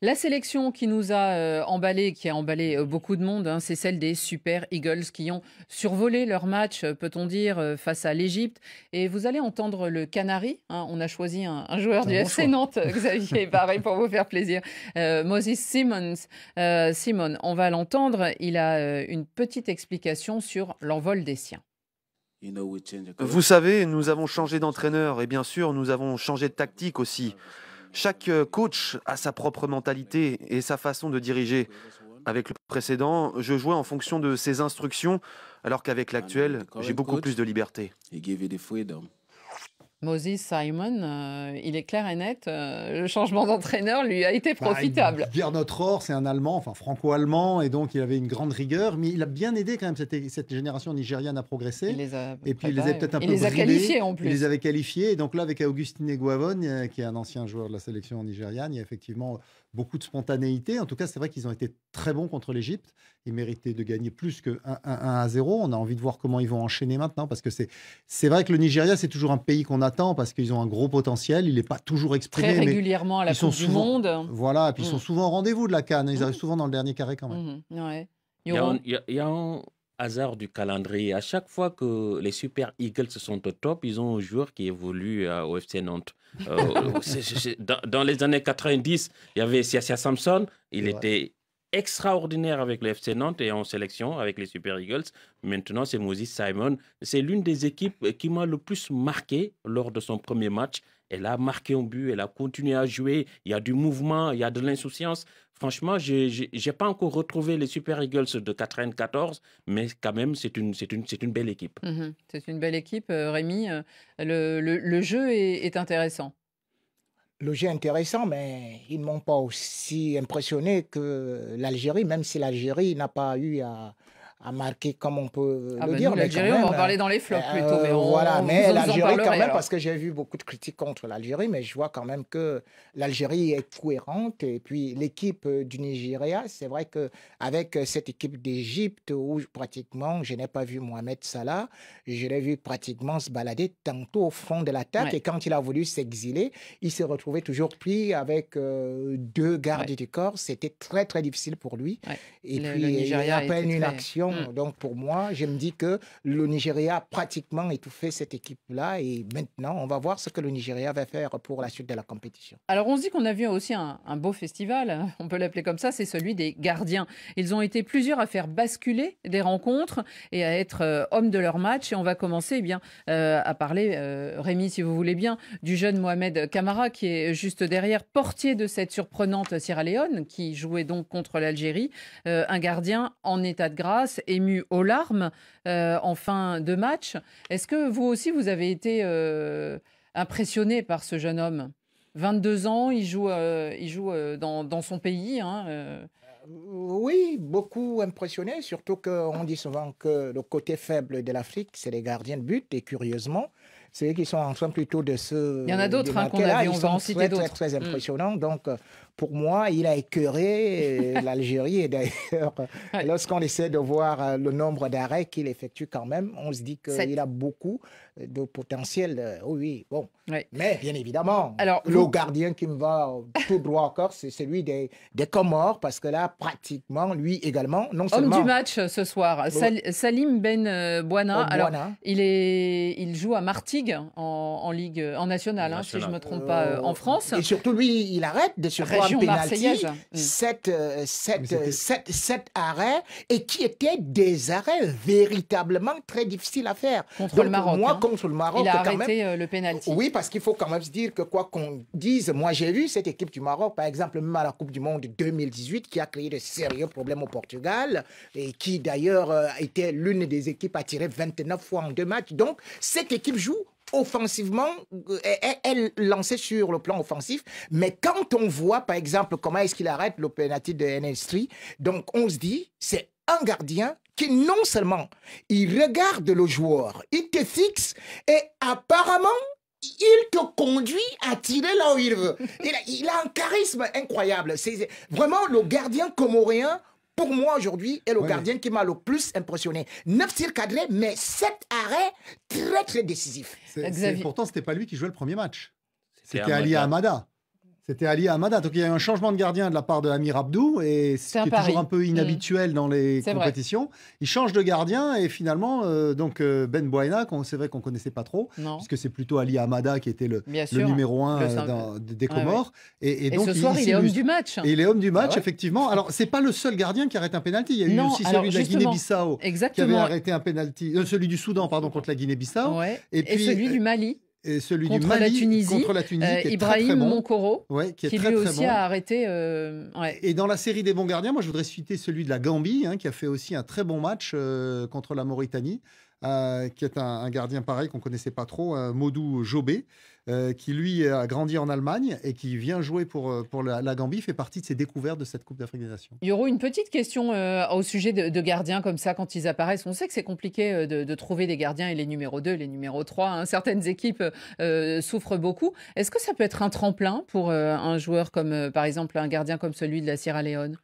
La sélection qui nous a euh, emballé, qui a emballé euh, beaucoup de monde, hein, c'est celle des Super Eagles qui ont survolé leur match, euh, peut-on dire, face à l'Égypte. Et vous allez entendre le Canari. Hein, on a choisi un, joueur ah, du FC Nantes, Xavier, pareil, pour vous faire plaisir. Moses Simmons. Simon, on va l'entendre. Il a une petite explication sur l'envol des siens. Vous savez, nous avons changé d'entraîneur et bien sûr, nous avons changé de tactique aussi. Chaque euh, coach a sa propre mentalité et sa façon de diriger. Avec le précédent, je jouais en fonction de ses instructions, alors qu'avec l'actuel, j'ai beaucoup plus de liberté. Moses Simon, euh, il est clair et net, euh, le changement d'entraîneur lui a été bah, profitable. Pierre notre or, c'est un Allemand, enfin franco-allemand, et donc il avait une grande rigueur, mais il a bien aidé quand même cette, génération nigériane à progresser. Il les et puis il les avait qualifiés Il les avait qualifiés, et donc là avec Augustine Guavone, euh, qui est un ancien joueur de la sélection nigériane, il y a effectivement beaucoup de spontanéité. En tout cas, c'est vrai qu'ils ont été très bons contre l'Égypte. Ils méritaient de gagner plus que 1, à 0. On a envie de voir comment ils vont enchaîner maintenant parce que c'est, vrai que le Nigeria, c'est toujours un pays qu'on attend parce qu'ils ont un gros potentiel. Il n'est pas toujours exprimé. Très régulièrement à la ils coupe du Monde. Voilà, et puis ils sont mm. souvent au rendez-vous de la Cannes. Ils arrivent mm. souvent dans le dernier carré quand même hasard du calendrier. À chaque fois que les Super Eagles sont au top, ils ont un joueur qui évolue au FC Nantes. Euh, dans, les années 90, il y avait Siasia Samson. Il était extraordinaire avec le FC Nantes et en sélection avec les Super Eagles. Maintenant, c'est Moses Simon. C'est l'une des équipes qui m'a le plus marqué lors de son premier match. Elle a marqué un but, elle a continué à jouer. Il y a du mouvement, il y a de l'insouciance. Franchement, je n'ai pas encore retrouvé les Super Eagles de 94, mais quand même, c'est une, belle équipe. c'est une belle équipe, mhm. euh, Rémi. Euh, le, jeu est, intéressant le jeu est intéressant, mais ils ne m'ont pas aussi impressionné que l'Algérie, même si l'Algérie n'a pas eu à, a marqué, comme on peut ah le bah dire. L'Algérie, on va en parler dans les flops euh, plutôt. Mais voilà, mais l'Algérie, quand même, parce que j'ai vu beaucoup de critiques contre l'Algérie, mais je vois quand même que l'Algérie est cohérente. Et puis l'équipe euh, du Nigeria, c'est vrai qu'avec euh, cette équipe d'Égypte, où pratiquement je n'ai pas vu Mohamed Salah, je l'ai vu pratiquement se balader tantôt au fond de l'attaque. tête Et quand il a voulu s'exiler, il s'est retrouvé toujours pris avec deux gardes du corps. C'était très, très difficile pour lui. Et puis, le il à peine une action Mm. Donc pour moi, je me dis que le Nigeria a pratiquement étouffé cette équipe-là. Et maintenant, on va voir ce que le Nigeria va faire pour la suite de la compétition. Alors on se dit qu'on a vu aussi un, beau festival, hein, on peut l'appeler comme ça, c'est celui des gardiens. Ils ont été plusieurs à faire basculer des rencontres et à être euh, hommes de leur match. Et on va commencer eh bien, euh, à parler, euh, Rémi, si vous voulez bien, du jeune Mohamed Camara qui est juste derrière, portier de cette surprenante Sierra Leone qui jouait donc contre l'Algérie. un gardien en état de grâce ému aux larmes euh, en fin de match. Est-ce que vous aussi, vous avez été euh, impressionné par ce jeune homme 22 ans, il joue, euh, il joue dans, dans, son pays. Hein, oui, beaucoup impressionné, surtout qu'on dit souvent que le côté faible de l'Afrique, c'est les gardiens de but, et curieusement, c'est qui sont en train plutôt de ce. Il y en a d'autres hein, qu'on a ah, on va en citer d'autres. très, mm. impressionnant. Donc, pour moi, il a écœuré l'Algérie. Et d'ailleurs, lorsqu'on essaie de voir euh, le nombre d'arrêts qu'il effectue quand même, on se dit qu'il a beaucoup de potentiel. Euh, oui, bon. Mais bien évidemment, le gardien qui me va euh, tout droit encore, c'est celui des, des Comores, parce que là, pratiquement, lui également, non oh, seulement... du match ce soir, Salim Ben Boana. Oh, Alors, il, est, il joue à Martigues en, Ligue en nationale, hein, si je ne me trompe pas, en oh, France. Et surtout, lui, il arrête de surcroît un marseillaise. Hmm. Sept, euh, sept, euh, sept, sept, arrêts et qui étaient des arrêts véritablement très difficiles à faire. Contre le Maroc. Moi, hein. contre le Maroc. Il a arrêté euh, le pénalty. Oui, parce qu'il faut quand même se dire que quoi qu'on dise, moi j'ai vu cette équipe du Maroc, par exemple, même à la Coupe du Monde 2018, qui a créé de sérieux problèmes au Portugal et qui d'ailleurs était l'une des équipes à tirer 29 fois en deux matchs. Donc, cette équipe joue offensivement, euh, elle, elle sur le plan offensif. Mais quand on voit, par exemple, comment est-ce qu'il arrête le penalty de ns donc on se dit, c'est un gardien qui non seulement il regarde le joueur, il te fixe et apparemment il te conduit à tirer là où il veut. Il a, il a un charisme incroyable. C'est vraiment le gardien comorien pour moi aujourd'hui, est le gardien qui m'a le plus impressionné. Neuf tirs cadrés, mais sept arrêts très très décisifs. Pourtant, ce c'était pas lui qui jouait le premier match. C'était Ali Amada. C'était Ali Hamada. Donc il y a eu un changement de gardien de la part de Amir Abdou, et c'est toujours un peu mm. inhabituel dans les compétitions. Il change de gardien, et finalement, euh, donc euh, Ben Boina, c'est vrai qu'on ne connaissait pas trop, parce que c'est plutôt Ali Hamada qui était le, numéro 1 euh, des Comores. Et, donc, ce soir, il, est homme du match. il est homme du match, ah effectivement. Alors, c'est pas le seul gardien qui arrête un pénalty. Il y a eu aussi celui de la Guinée-Bissau qui avait arrêté un pénalty, celui du Soudan, pardon, contre la Guinée-Bissau. Et, et celui du Mali et celui du Mali la Tunisie, contre la Tunisie, Ibrahim euh, très, qui, est très, lui aussi a arrêté. Euh, et dans la série des bons gardiens, moi je voudrais citer celui de la Gambie, hein, qui a fait aussi un très bon match euh, contre la Mauritanie, qui est un, gardien pareil qu'on connaissait pas trop, Modou Jobé. Euh, qui lui a grandi en Allemagne et qui vient jouer pour, euh, pour la, Gambie, fait partie de ses découvertes de cette Coupe d'Afrique des Nations. Yoro, une petite question euh, au sujet de, gardiens comme ça, quand ils apparaissent. On sait que c'est compliqué de, trouver des gardiens et les numéros 2, les numéros 3. Hein. Certaines équipes souffrent beaucoup. Est-ce que ça peut être un tremplin pour un joueur comme, par exemple, un gardien comme celui de la Sierra Leone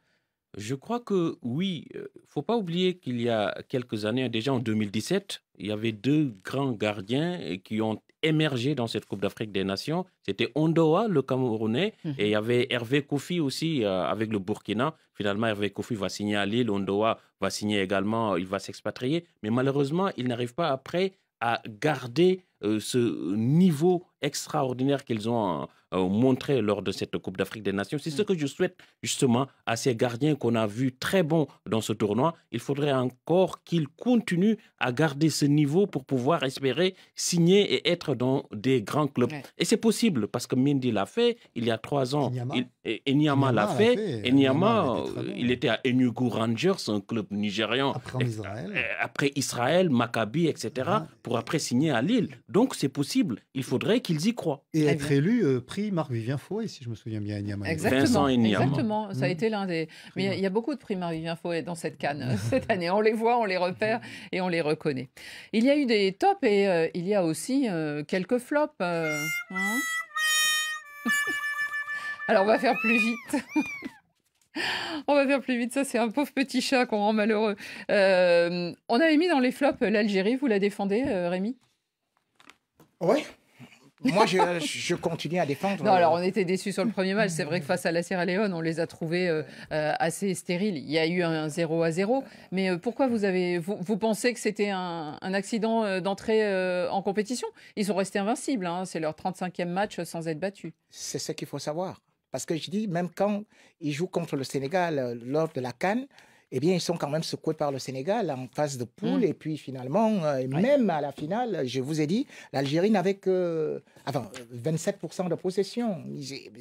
je crois que oui, il faut pas oublier qu'il y a quelques années, déjà en 2017, il y avait deux grands gardiens qui ont émergé dans cette Coupe d'Afrique des Nations. C'était Ondoa, le Camerounais, et il y mhm. avait Hervé Koufi aussi euh, avec le Burkina. Finalement, Hervé Koufi va signer à Lille, Ondoa va signer également, euh, il va s'expatrier. Mais malheureusement, il n'arrivent pas après à garder euh, ce niveau extraordinaire qu'ils ont euh, montré lors de cette Coupe d'Afrique des Nations. C'est ce mm. que je souhaite justement à ces gardiens qu'on a vus très bons dans ce tournoi. Il faudrait encore qu'ils continuent à garder ce niveau pour pouvoir espérer signer et être dans des grands clubs. Et c'est possible parce que Mindy l'a fait il y a trois ans. Enyama, l'a fait. Enyama, il était à Enugu Rangers, un club nigérian. Après Israël. Euh, après Israël, Maccabi, etc. Pour après signer à Lille. Donc c'est possible. Il faudrait qu'ils y croient. Et être élu euh, Marc Vivien Fouet, si je me souviens bien, Niam. Exactement, exactement. Ça a mmh. été l'un des. Mais il y, a beaucoup de prix Marc Vivien Fouet dans cette canne cette année. On les voit, on les repère et on les reconnaît. Il y a eu des tops et euh, il y a aussi euh, quelques flops. Euh, hein. Alors on va faire plus vite. On va faire plus vite, ça c'est un pauvre petit chat qu'on rend malheureux. on avait mis dans les flops l'Algérie, vous la défendez Rémi Oui moi, je, continue à défendre. Non, euh, alors on était déçus sur le premier match. C'est vrai que face à la Sierra Leone, on les a trouvés euh, euh, assez stériles. Il y a eu un 0 à 0. Mais pourquoi vous, avez, vous, pensez que c'était un, accident d'entrée en compétition Ils sont restés invincibles. Hein. C'est leur 35e match sans être battus. C'est ce qu'il faut savoir. Parce que je dis, même quand ils jouent contre le Sénégal lors de la Cannes, eh bien, ils sont quand même secoués par le Sénégal en phase de poule. Mm. Et puis finalement, euh, même à la finale, je vous ai dit, l'Algérie n'avait que euh, enfin, 27% de possession.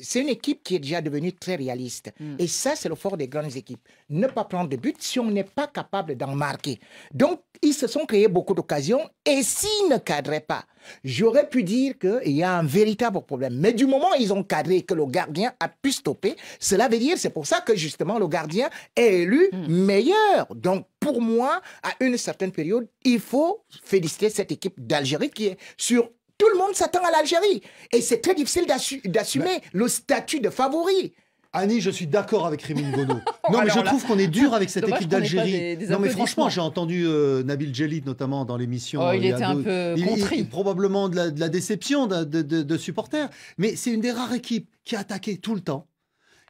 C'est une équipe qui est déjà devenue très réaliste. Mm. Et ça, c'est le fort des grandes équipes. Ne pas prendre de but si on n'est pas capable d'en marquer. Donc, ils se sont créés beaucoup d'occasions. Et s'ils ne cadraient pas, J'aurais pu dire qu'il y a un véritable problème. Mais du moment où ils ont cadré que le gardien a pu stopper, cela veut dire, c'est pour ça que justement le gardien est élu hmm. meilleur. Donc pour moi, à une certaine période, il faut féliciter cette équipe d'Algérie qui est sur tout le monde s'attend à l'Algérie. Et c'est très difficile d'assumer ben le statut de favori. Annie, je suis d'accord avec Rémi Ngono. Non, mais je trouve qu'on est dur avec cette équipe d'Algérie. Non, mais franchement, j'ai entendu euh, Nabil Jellit, notamment dans l'émission. Oh, il, était un peu Il, probablement de la, déception de, supporters. Mais c'est une des rares équipes qui a attaqué tout le temps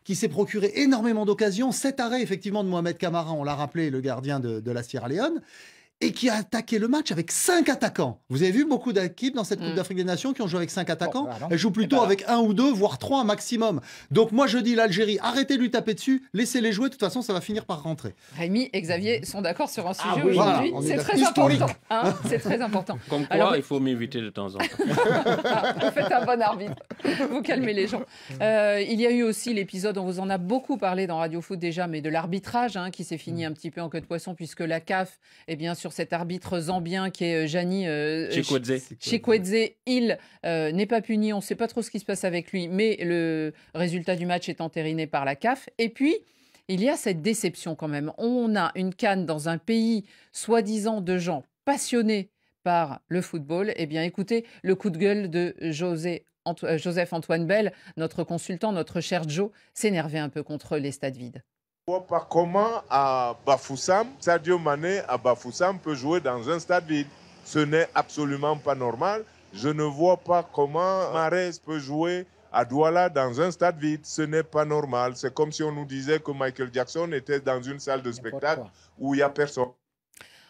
qui s'est procuré énormément d'occasions. Cet arrêt, effectivement, de Mohamed Camara, on l'a rappelé, le gardien de la Sierra Leone et qui a attaqué le match avec cinq attaquants. Vous avez vu beaucoup d'équipes dans cette Coupe mm. d'Afrique des Nations qui ont joué avec cinq attaquants. Bah, Elles jouent plutôt eh ben, avec un ou deux, voire trois maximum. Donc moi je dis l'Algérie, arrêtez de lui taper dessus, laissez-les jouer. De toute façon, ça va finir par rentrer. Rémi et Xavier sont d'accord sur un ah sujet aujourd'hui. Hein, c'est très important. c'est très important. Comme quoi, Alors, il faut m'éviter de temps en temps. Ah, vous faites un bon arbitre. Vous calmez les gens. Euh, il y a eu aussi l'épisode, on vous en a beaucoup parlé dans Radio Foot déjà, mais de l'arbitrage hein, qui s'est fini mm. un petit peu en queue de poisson puisque la CAF est eh bien sûr cet arbitre zambien qui est euh, Jani euh, euh, Chikwedze, Il n'est pas puni, on ne sait pas trop ce qui se passe avec lui, mais le résultat du match est entériné par la CAF. Et puis, il y a cette déception quand même. On a une canne dans un pays soi-disant de gens passionnés par le football. Eh bien, écoutez le coup de gueule de Joseph Antoine Bell, notre consultant, notre cher Joe, s'énervait un peu contre les stades vides vois pas comment à Bafoussam, Sadio Mané à Bafoussam peut jouer dans un stade vide. Ce n'est absolument pas normal. Je ne vois pas comment Marès peut jouer à Douala dans un stade vide. Ce n'est pas normal. C'est comme si on nous disait que Michael Jackson était dans une salle de spectacle où il n'y a personne.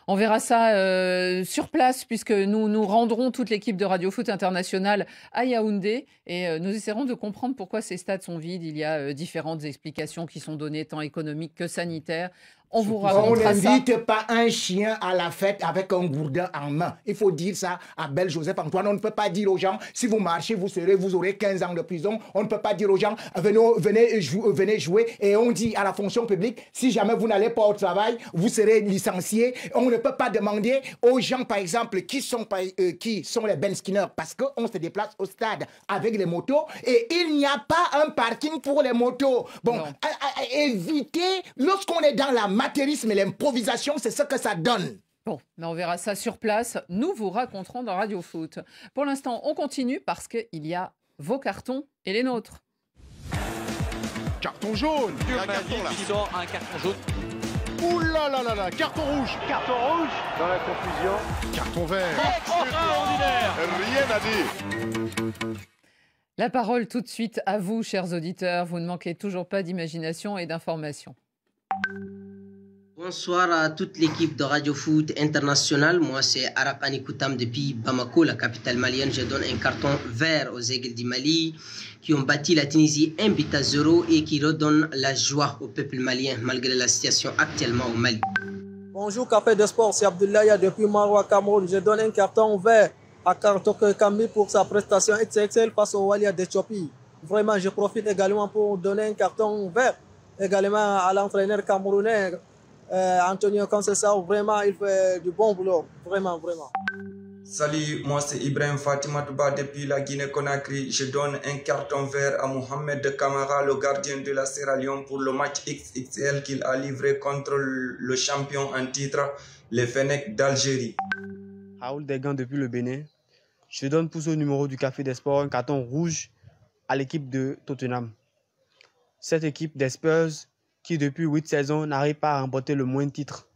On verra ça euh, sur place puisque nous nous rendrons toute l'équipe de Radio Foot International à Yaoundé et euh, nous essaierons de comprendre pourquoi ces stades sont vides. Il y a euh, différentes explications qui sont données, tant économiques que sanitaires. On vous n'invite pas un chien à la fête avec un gourdin en main. Il faut dire ça à Belle Joseph Antoine. On ne peut pas dire aux gens, si vous marchez, vous serez, vous aurez 15 ans de prison. On ne peut pas dire aux gens, venez, venez, jouer. Et on dit à la fonction publique, si jamais vous n'allez pas au travail, vous serez licencié. On ne peut pas demander aux gens, par exemple, qui sont, euh, qui sont les Ben Skinner, parce qu'on se déplace au stade avec les motos et il n'y a pas un parking pour les motos. Bon, évitez, lorsqu'on est dans la l'amateurisme et l'improvisation, c'est ce que ça donne. Bon, on verra ça sur place. Nous vous raconterons dans Radio Foot. Pour l'instant, on continue parce qu'il y a vos cartons et les nôtres. Carton jaune Il y un carton, là. carton jaune. Ouh là là là là Carton rouge Carton rouge Dans la confusion. Carton vert Extraordinaire Rien à dire La parole tout de suite à vous, chers auditeurs. Vous ne manquez toujours pas d'imagination et d'information. Bonsoir à toute l'équipe de Radio Foot International. Moi, c'est Arakani Koutam depuis Bamako, la capitale malienne. Je donne un carton vert aux aigles du Mali qui ont bâti la Tunisie 1 bit à 0 et qui redonnent la joie au peuple malien malgré la situation actuellement au Mali. Bonjour, Café de Sport, c'est Abdoulaye depuis Maroua, Cameroun. Je donne un carton vert à Kartok Kami pour sa prestation exceptionnelle face au Walia d'Ethiopie. Vraiment, je profite également pour donner un carton vert également à l'entraîneur camerounais euh, quand Antonio ça, vraiment, il fait du bon boulot, vraiment, vraiment. Salut, moi c'est Ibrahim Fatima Touba depuis la Guinée-Conakry. Je donne un carton vert à Mohamed Camara, le gardien de la Sierra Leone, pour le match XXL qu'il a livré contre le champion en titre, les Fennecs d'Algérie. Raoul Degan depuis le Bénin. Je donne pour ce numéro du Café des Sports un carton rouge à l'équipe de Tottenham. Cette équipe des Spurs qui depuis 8 saisons n'arrive pas à remporter le moindre titre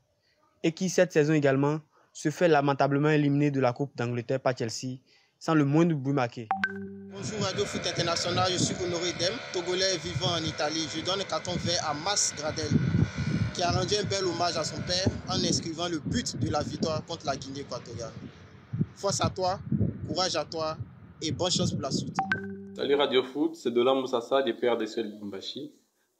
et qui cette saison également se fait lamentablement éliminer de la Coupe d'Angleterre par Chelsea sans le moindre bruit marqué. Bonjour Radio Foot International, je suis Honoré Dem, Togolais vivant en Italie. Je donne le carton vert à Mas Gradel qui a rendu un bel hommage à son père en inscrivant le but de la victoire contre la Guinée équatoriale. Force à toi, courage à toi et bonne chance pour la suite. Salut Radio Foot, c'est Dolan Moussassa des PRDC Bumbashi.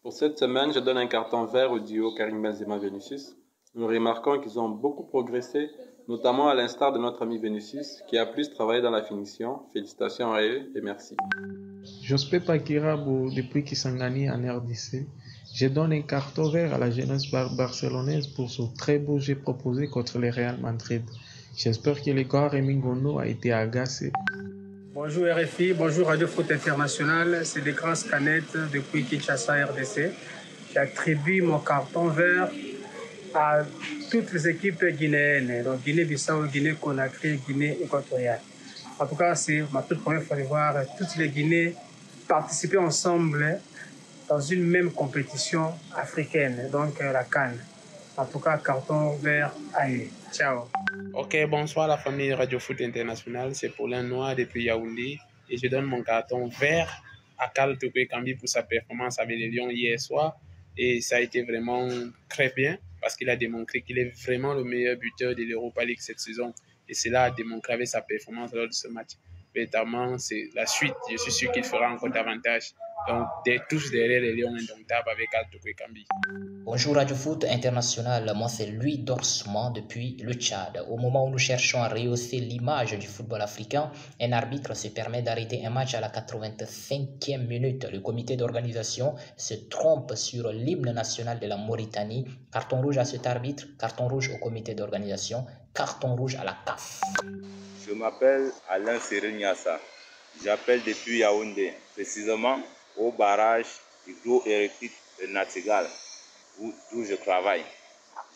Pour cette semaine, je donne un carton vert au duo Karim Benzema Vinicius. Nous remarquons qu'ils ont beaucoup progressé, notamment à l'instar de notre ami Vinicius, qui a plus travaillé dans la finition. Félicitations à eux et merci. Jospé Pakirabo, depuis gagné en RDC, je donne un carton vert à la jeunesse barcelonaise pour ce très beau jeu proposé contre le Real Madrid. J'espère que le corps a été agacé. Bonjour RFI, bonjour Radio Foot International. C'est des grâces canettes depuis Kinshasa RDC. J'attribue mon carton vert à toutes les équipes guinéennes, donc Guinée-Bissau, Guinée-Conakry, Guinée équatoriale. En tout cas, c'est ma toute première fois de voir toutes les Guinées participer ensemble dans une même compétition africaine, donc euh, la Cannes. En tout cas, carton vert. Allez, ciao. Ok, bonsoir la famille Radio Foot International. C'est Paulin Noir depuis Yaoundé. Et je donne mon carton vert à Karl pour sa performance avec les Lions hier soir. Et ça a été vraiment très bien parce qu'il a démontré qu'il est vraiment le meilleur buteur de l'Europa League cette saison. Et cela a démontré sa performance lors de ce match véritablement, c'est la suite. Je suis sûr qu'il fera encore davantage. Donc, des touches derrière les Lions indomptables avec Alto Kambi. Bonjour Radio Foot International, moi c'est Louis Dorsman depuis le Tchad. Au moment où nous cherchons à rehausser l'image du football africain, un arbitre se permet d'arrêter un match à la 85e minute. Le comité d'organisation se trompe sur l'hymne national de la Mauritanie. Carton rouge à cet arbitre, carton rouge au comité d'organisation, carton rouge à la CAF. Je m'appelle Alain Serignassa, J'appelle depuis Yaoundé, précisément au barrage hydroélectrique de Natigal, où, je travaille.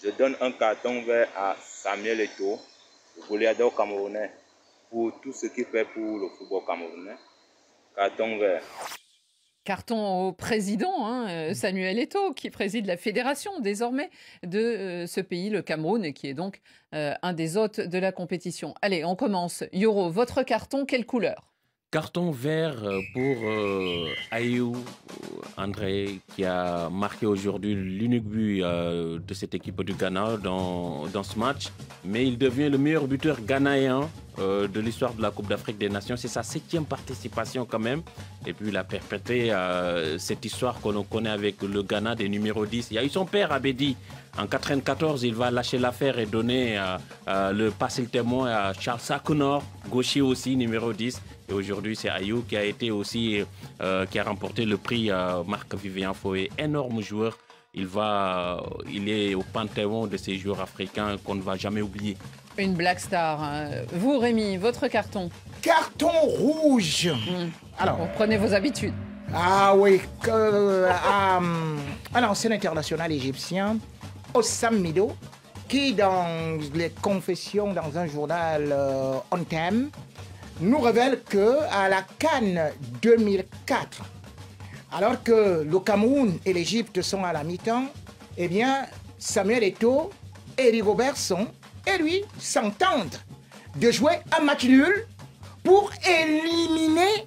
Je donne un carton vert à Samuel Eto'o, goleador camerounais, pour tout ce qu'il fait pour le football camerounais. Carton vert. Carton au président, hein, euh, mm. Samuel Eto, qui préside la fédération désormais de euh, ce pays, le Cameroun, et qui est donc euh, un des hôtes de la compétition. Allez, on commence. Yoro, votre carton, quelle couleur Carton vert pour Ayou André, qui a marqué aujourd'hui l'unique but de cette équipe du Ghana dans, dans ce match. Mais il devient le meilleur buteur ghanéen euh, de l'histoire de la Coupe d'Afrique des Nations. C'est sa septième participation quand même. Et puis il a perpétré euh, cette histoire qu'on connaît avec le Ghana des numéros 10. Il y a eu son père, Abedi. En 94, il va lâcher l'affaire et donner euh, le passé le témoin à Charles Sakunor, gaucher aussi, numéro 10. Et aujourd'hui, c'est Ayou qui a été aussi, qui a remporté le prix Marc Vivian Foué, énorme joueur il va, il est au panthéon de ces joueurs africains qu'on ne va jamais oublier. Une black star. Hein. Vous, Rémi, votre carton Carton rouge hmm. Alors. prenez vos habitudes. Ah oui. un euh, hum. ancien international égyptien Osam Mido qui, dans les confessions dans un journal euh, on thème, nous révèle que à la Cannes 2004, alors que le Cameroun et l'Égypte sont à la mi-temps, eh bien, Samuel Eto'o et Rigobert sont et lui s'entendent de jouer un match nul pour éliminer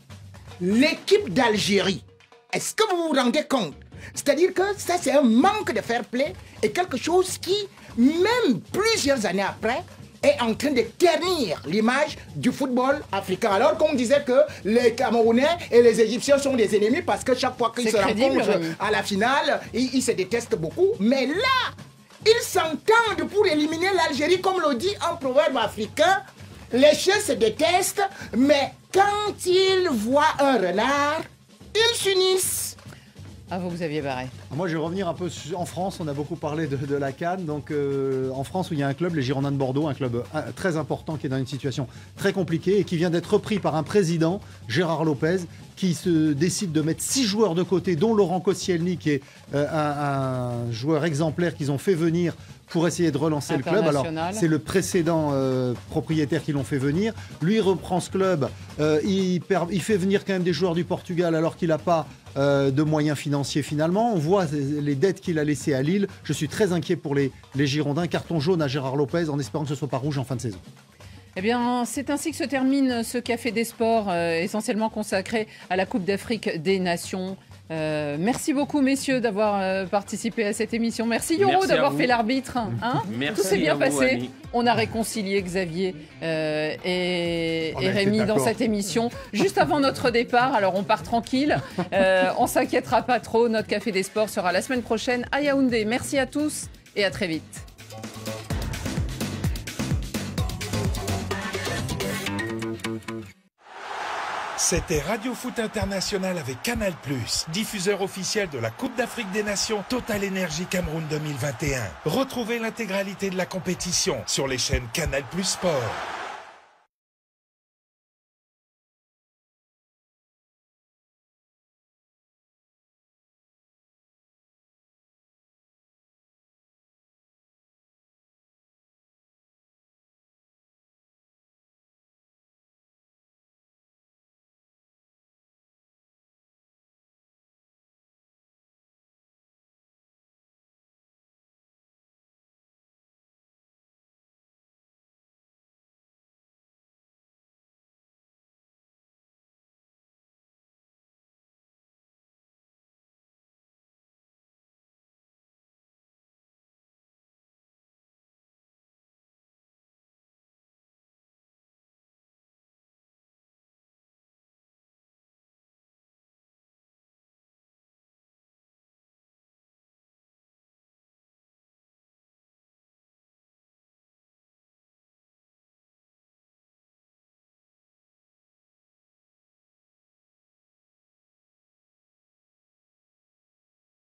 l'équipe d'Algérie. Est-ce que vous vous rendez compte C'est-à-dire que ça, c'est un manque de fair play et quelque chose qui, même plusieurs années après, est en train de ternir l'image du football africain. Alors qu'on disait que les Camerounais et les Égyptiens sont des ennemis parce que chaque fois qu'ils se rencontrent à la finale, ils se détestent beaucoup. Mais là, ils s'entendent pour éliminer l'Algérie, comme le dit un proverbe africain. Les chiens se détestent, mais quand ils voient un renard, ils s'unissent. Ah, vous, vous aviez barré. Ah, moi, je vais revenir un peu en France. On a beaucoup parlé de, la Cannes. Donc, euh, en France, où il y a un club, les Girondins de Bordeaux, un club euh, très important qui est dans une situation très compliquée et qui vient d'être repris par un président, Gérard Lopez, qui se décide de mettre six joueurs de côté, dont Laurent Koscielny, qui est euh, un, joueur exemplaire qu'ils ont fait venir pour essayer de relancer le club. Alors, c'est le précédent euh, propriétaire qui l'ont fait venir. Lui reprend ce club. Euh, il, il, fait venir quand même des joueurs du Portugal alors qu'il n'a pas de moyens financiers finalement. On voit les dettes qu'il a laissées à Lille. Je suis très inquiet pour les, les Girondins. Carton jaune à Gérard Lopez en espérant que ce ne soit pas rouge en fin de saison. Eh bien, c'est ainsi que se termine ce café des sports, euh, essentiellement consacré à la Coupe d'Afrique des Nations. Euh, merci beaucoup, messieurs, d'avoir euh, participé à cette émission. Merci, Yoro, d'avoir fait l'arbitre. Hein Tout s'est bien passé. on a réconcilié Xavier et, Rémi dans cette émission. Juste avant notre départ, alors on part tranquille. on s'inquiétera pas trop. Notre Café des Sports sera la semaine prochaine à Yaoundé. Merci à tous et à très vite. C'était Radio Foot International avec Canal+, diffuseur officiel de la Coupe d'Afrique des Nations Total Énergie Cameroun 2021. Retrouvez l'intégralité de la compétition sur les chaînes Canal+ Sport.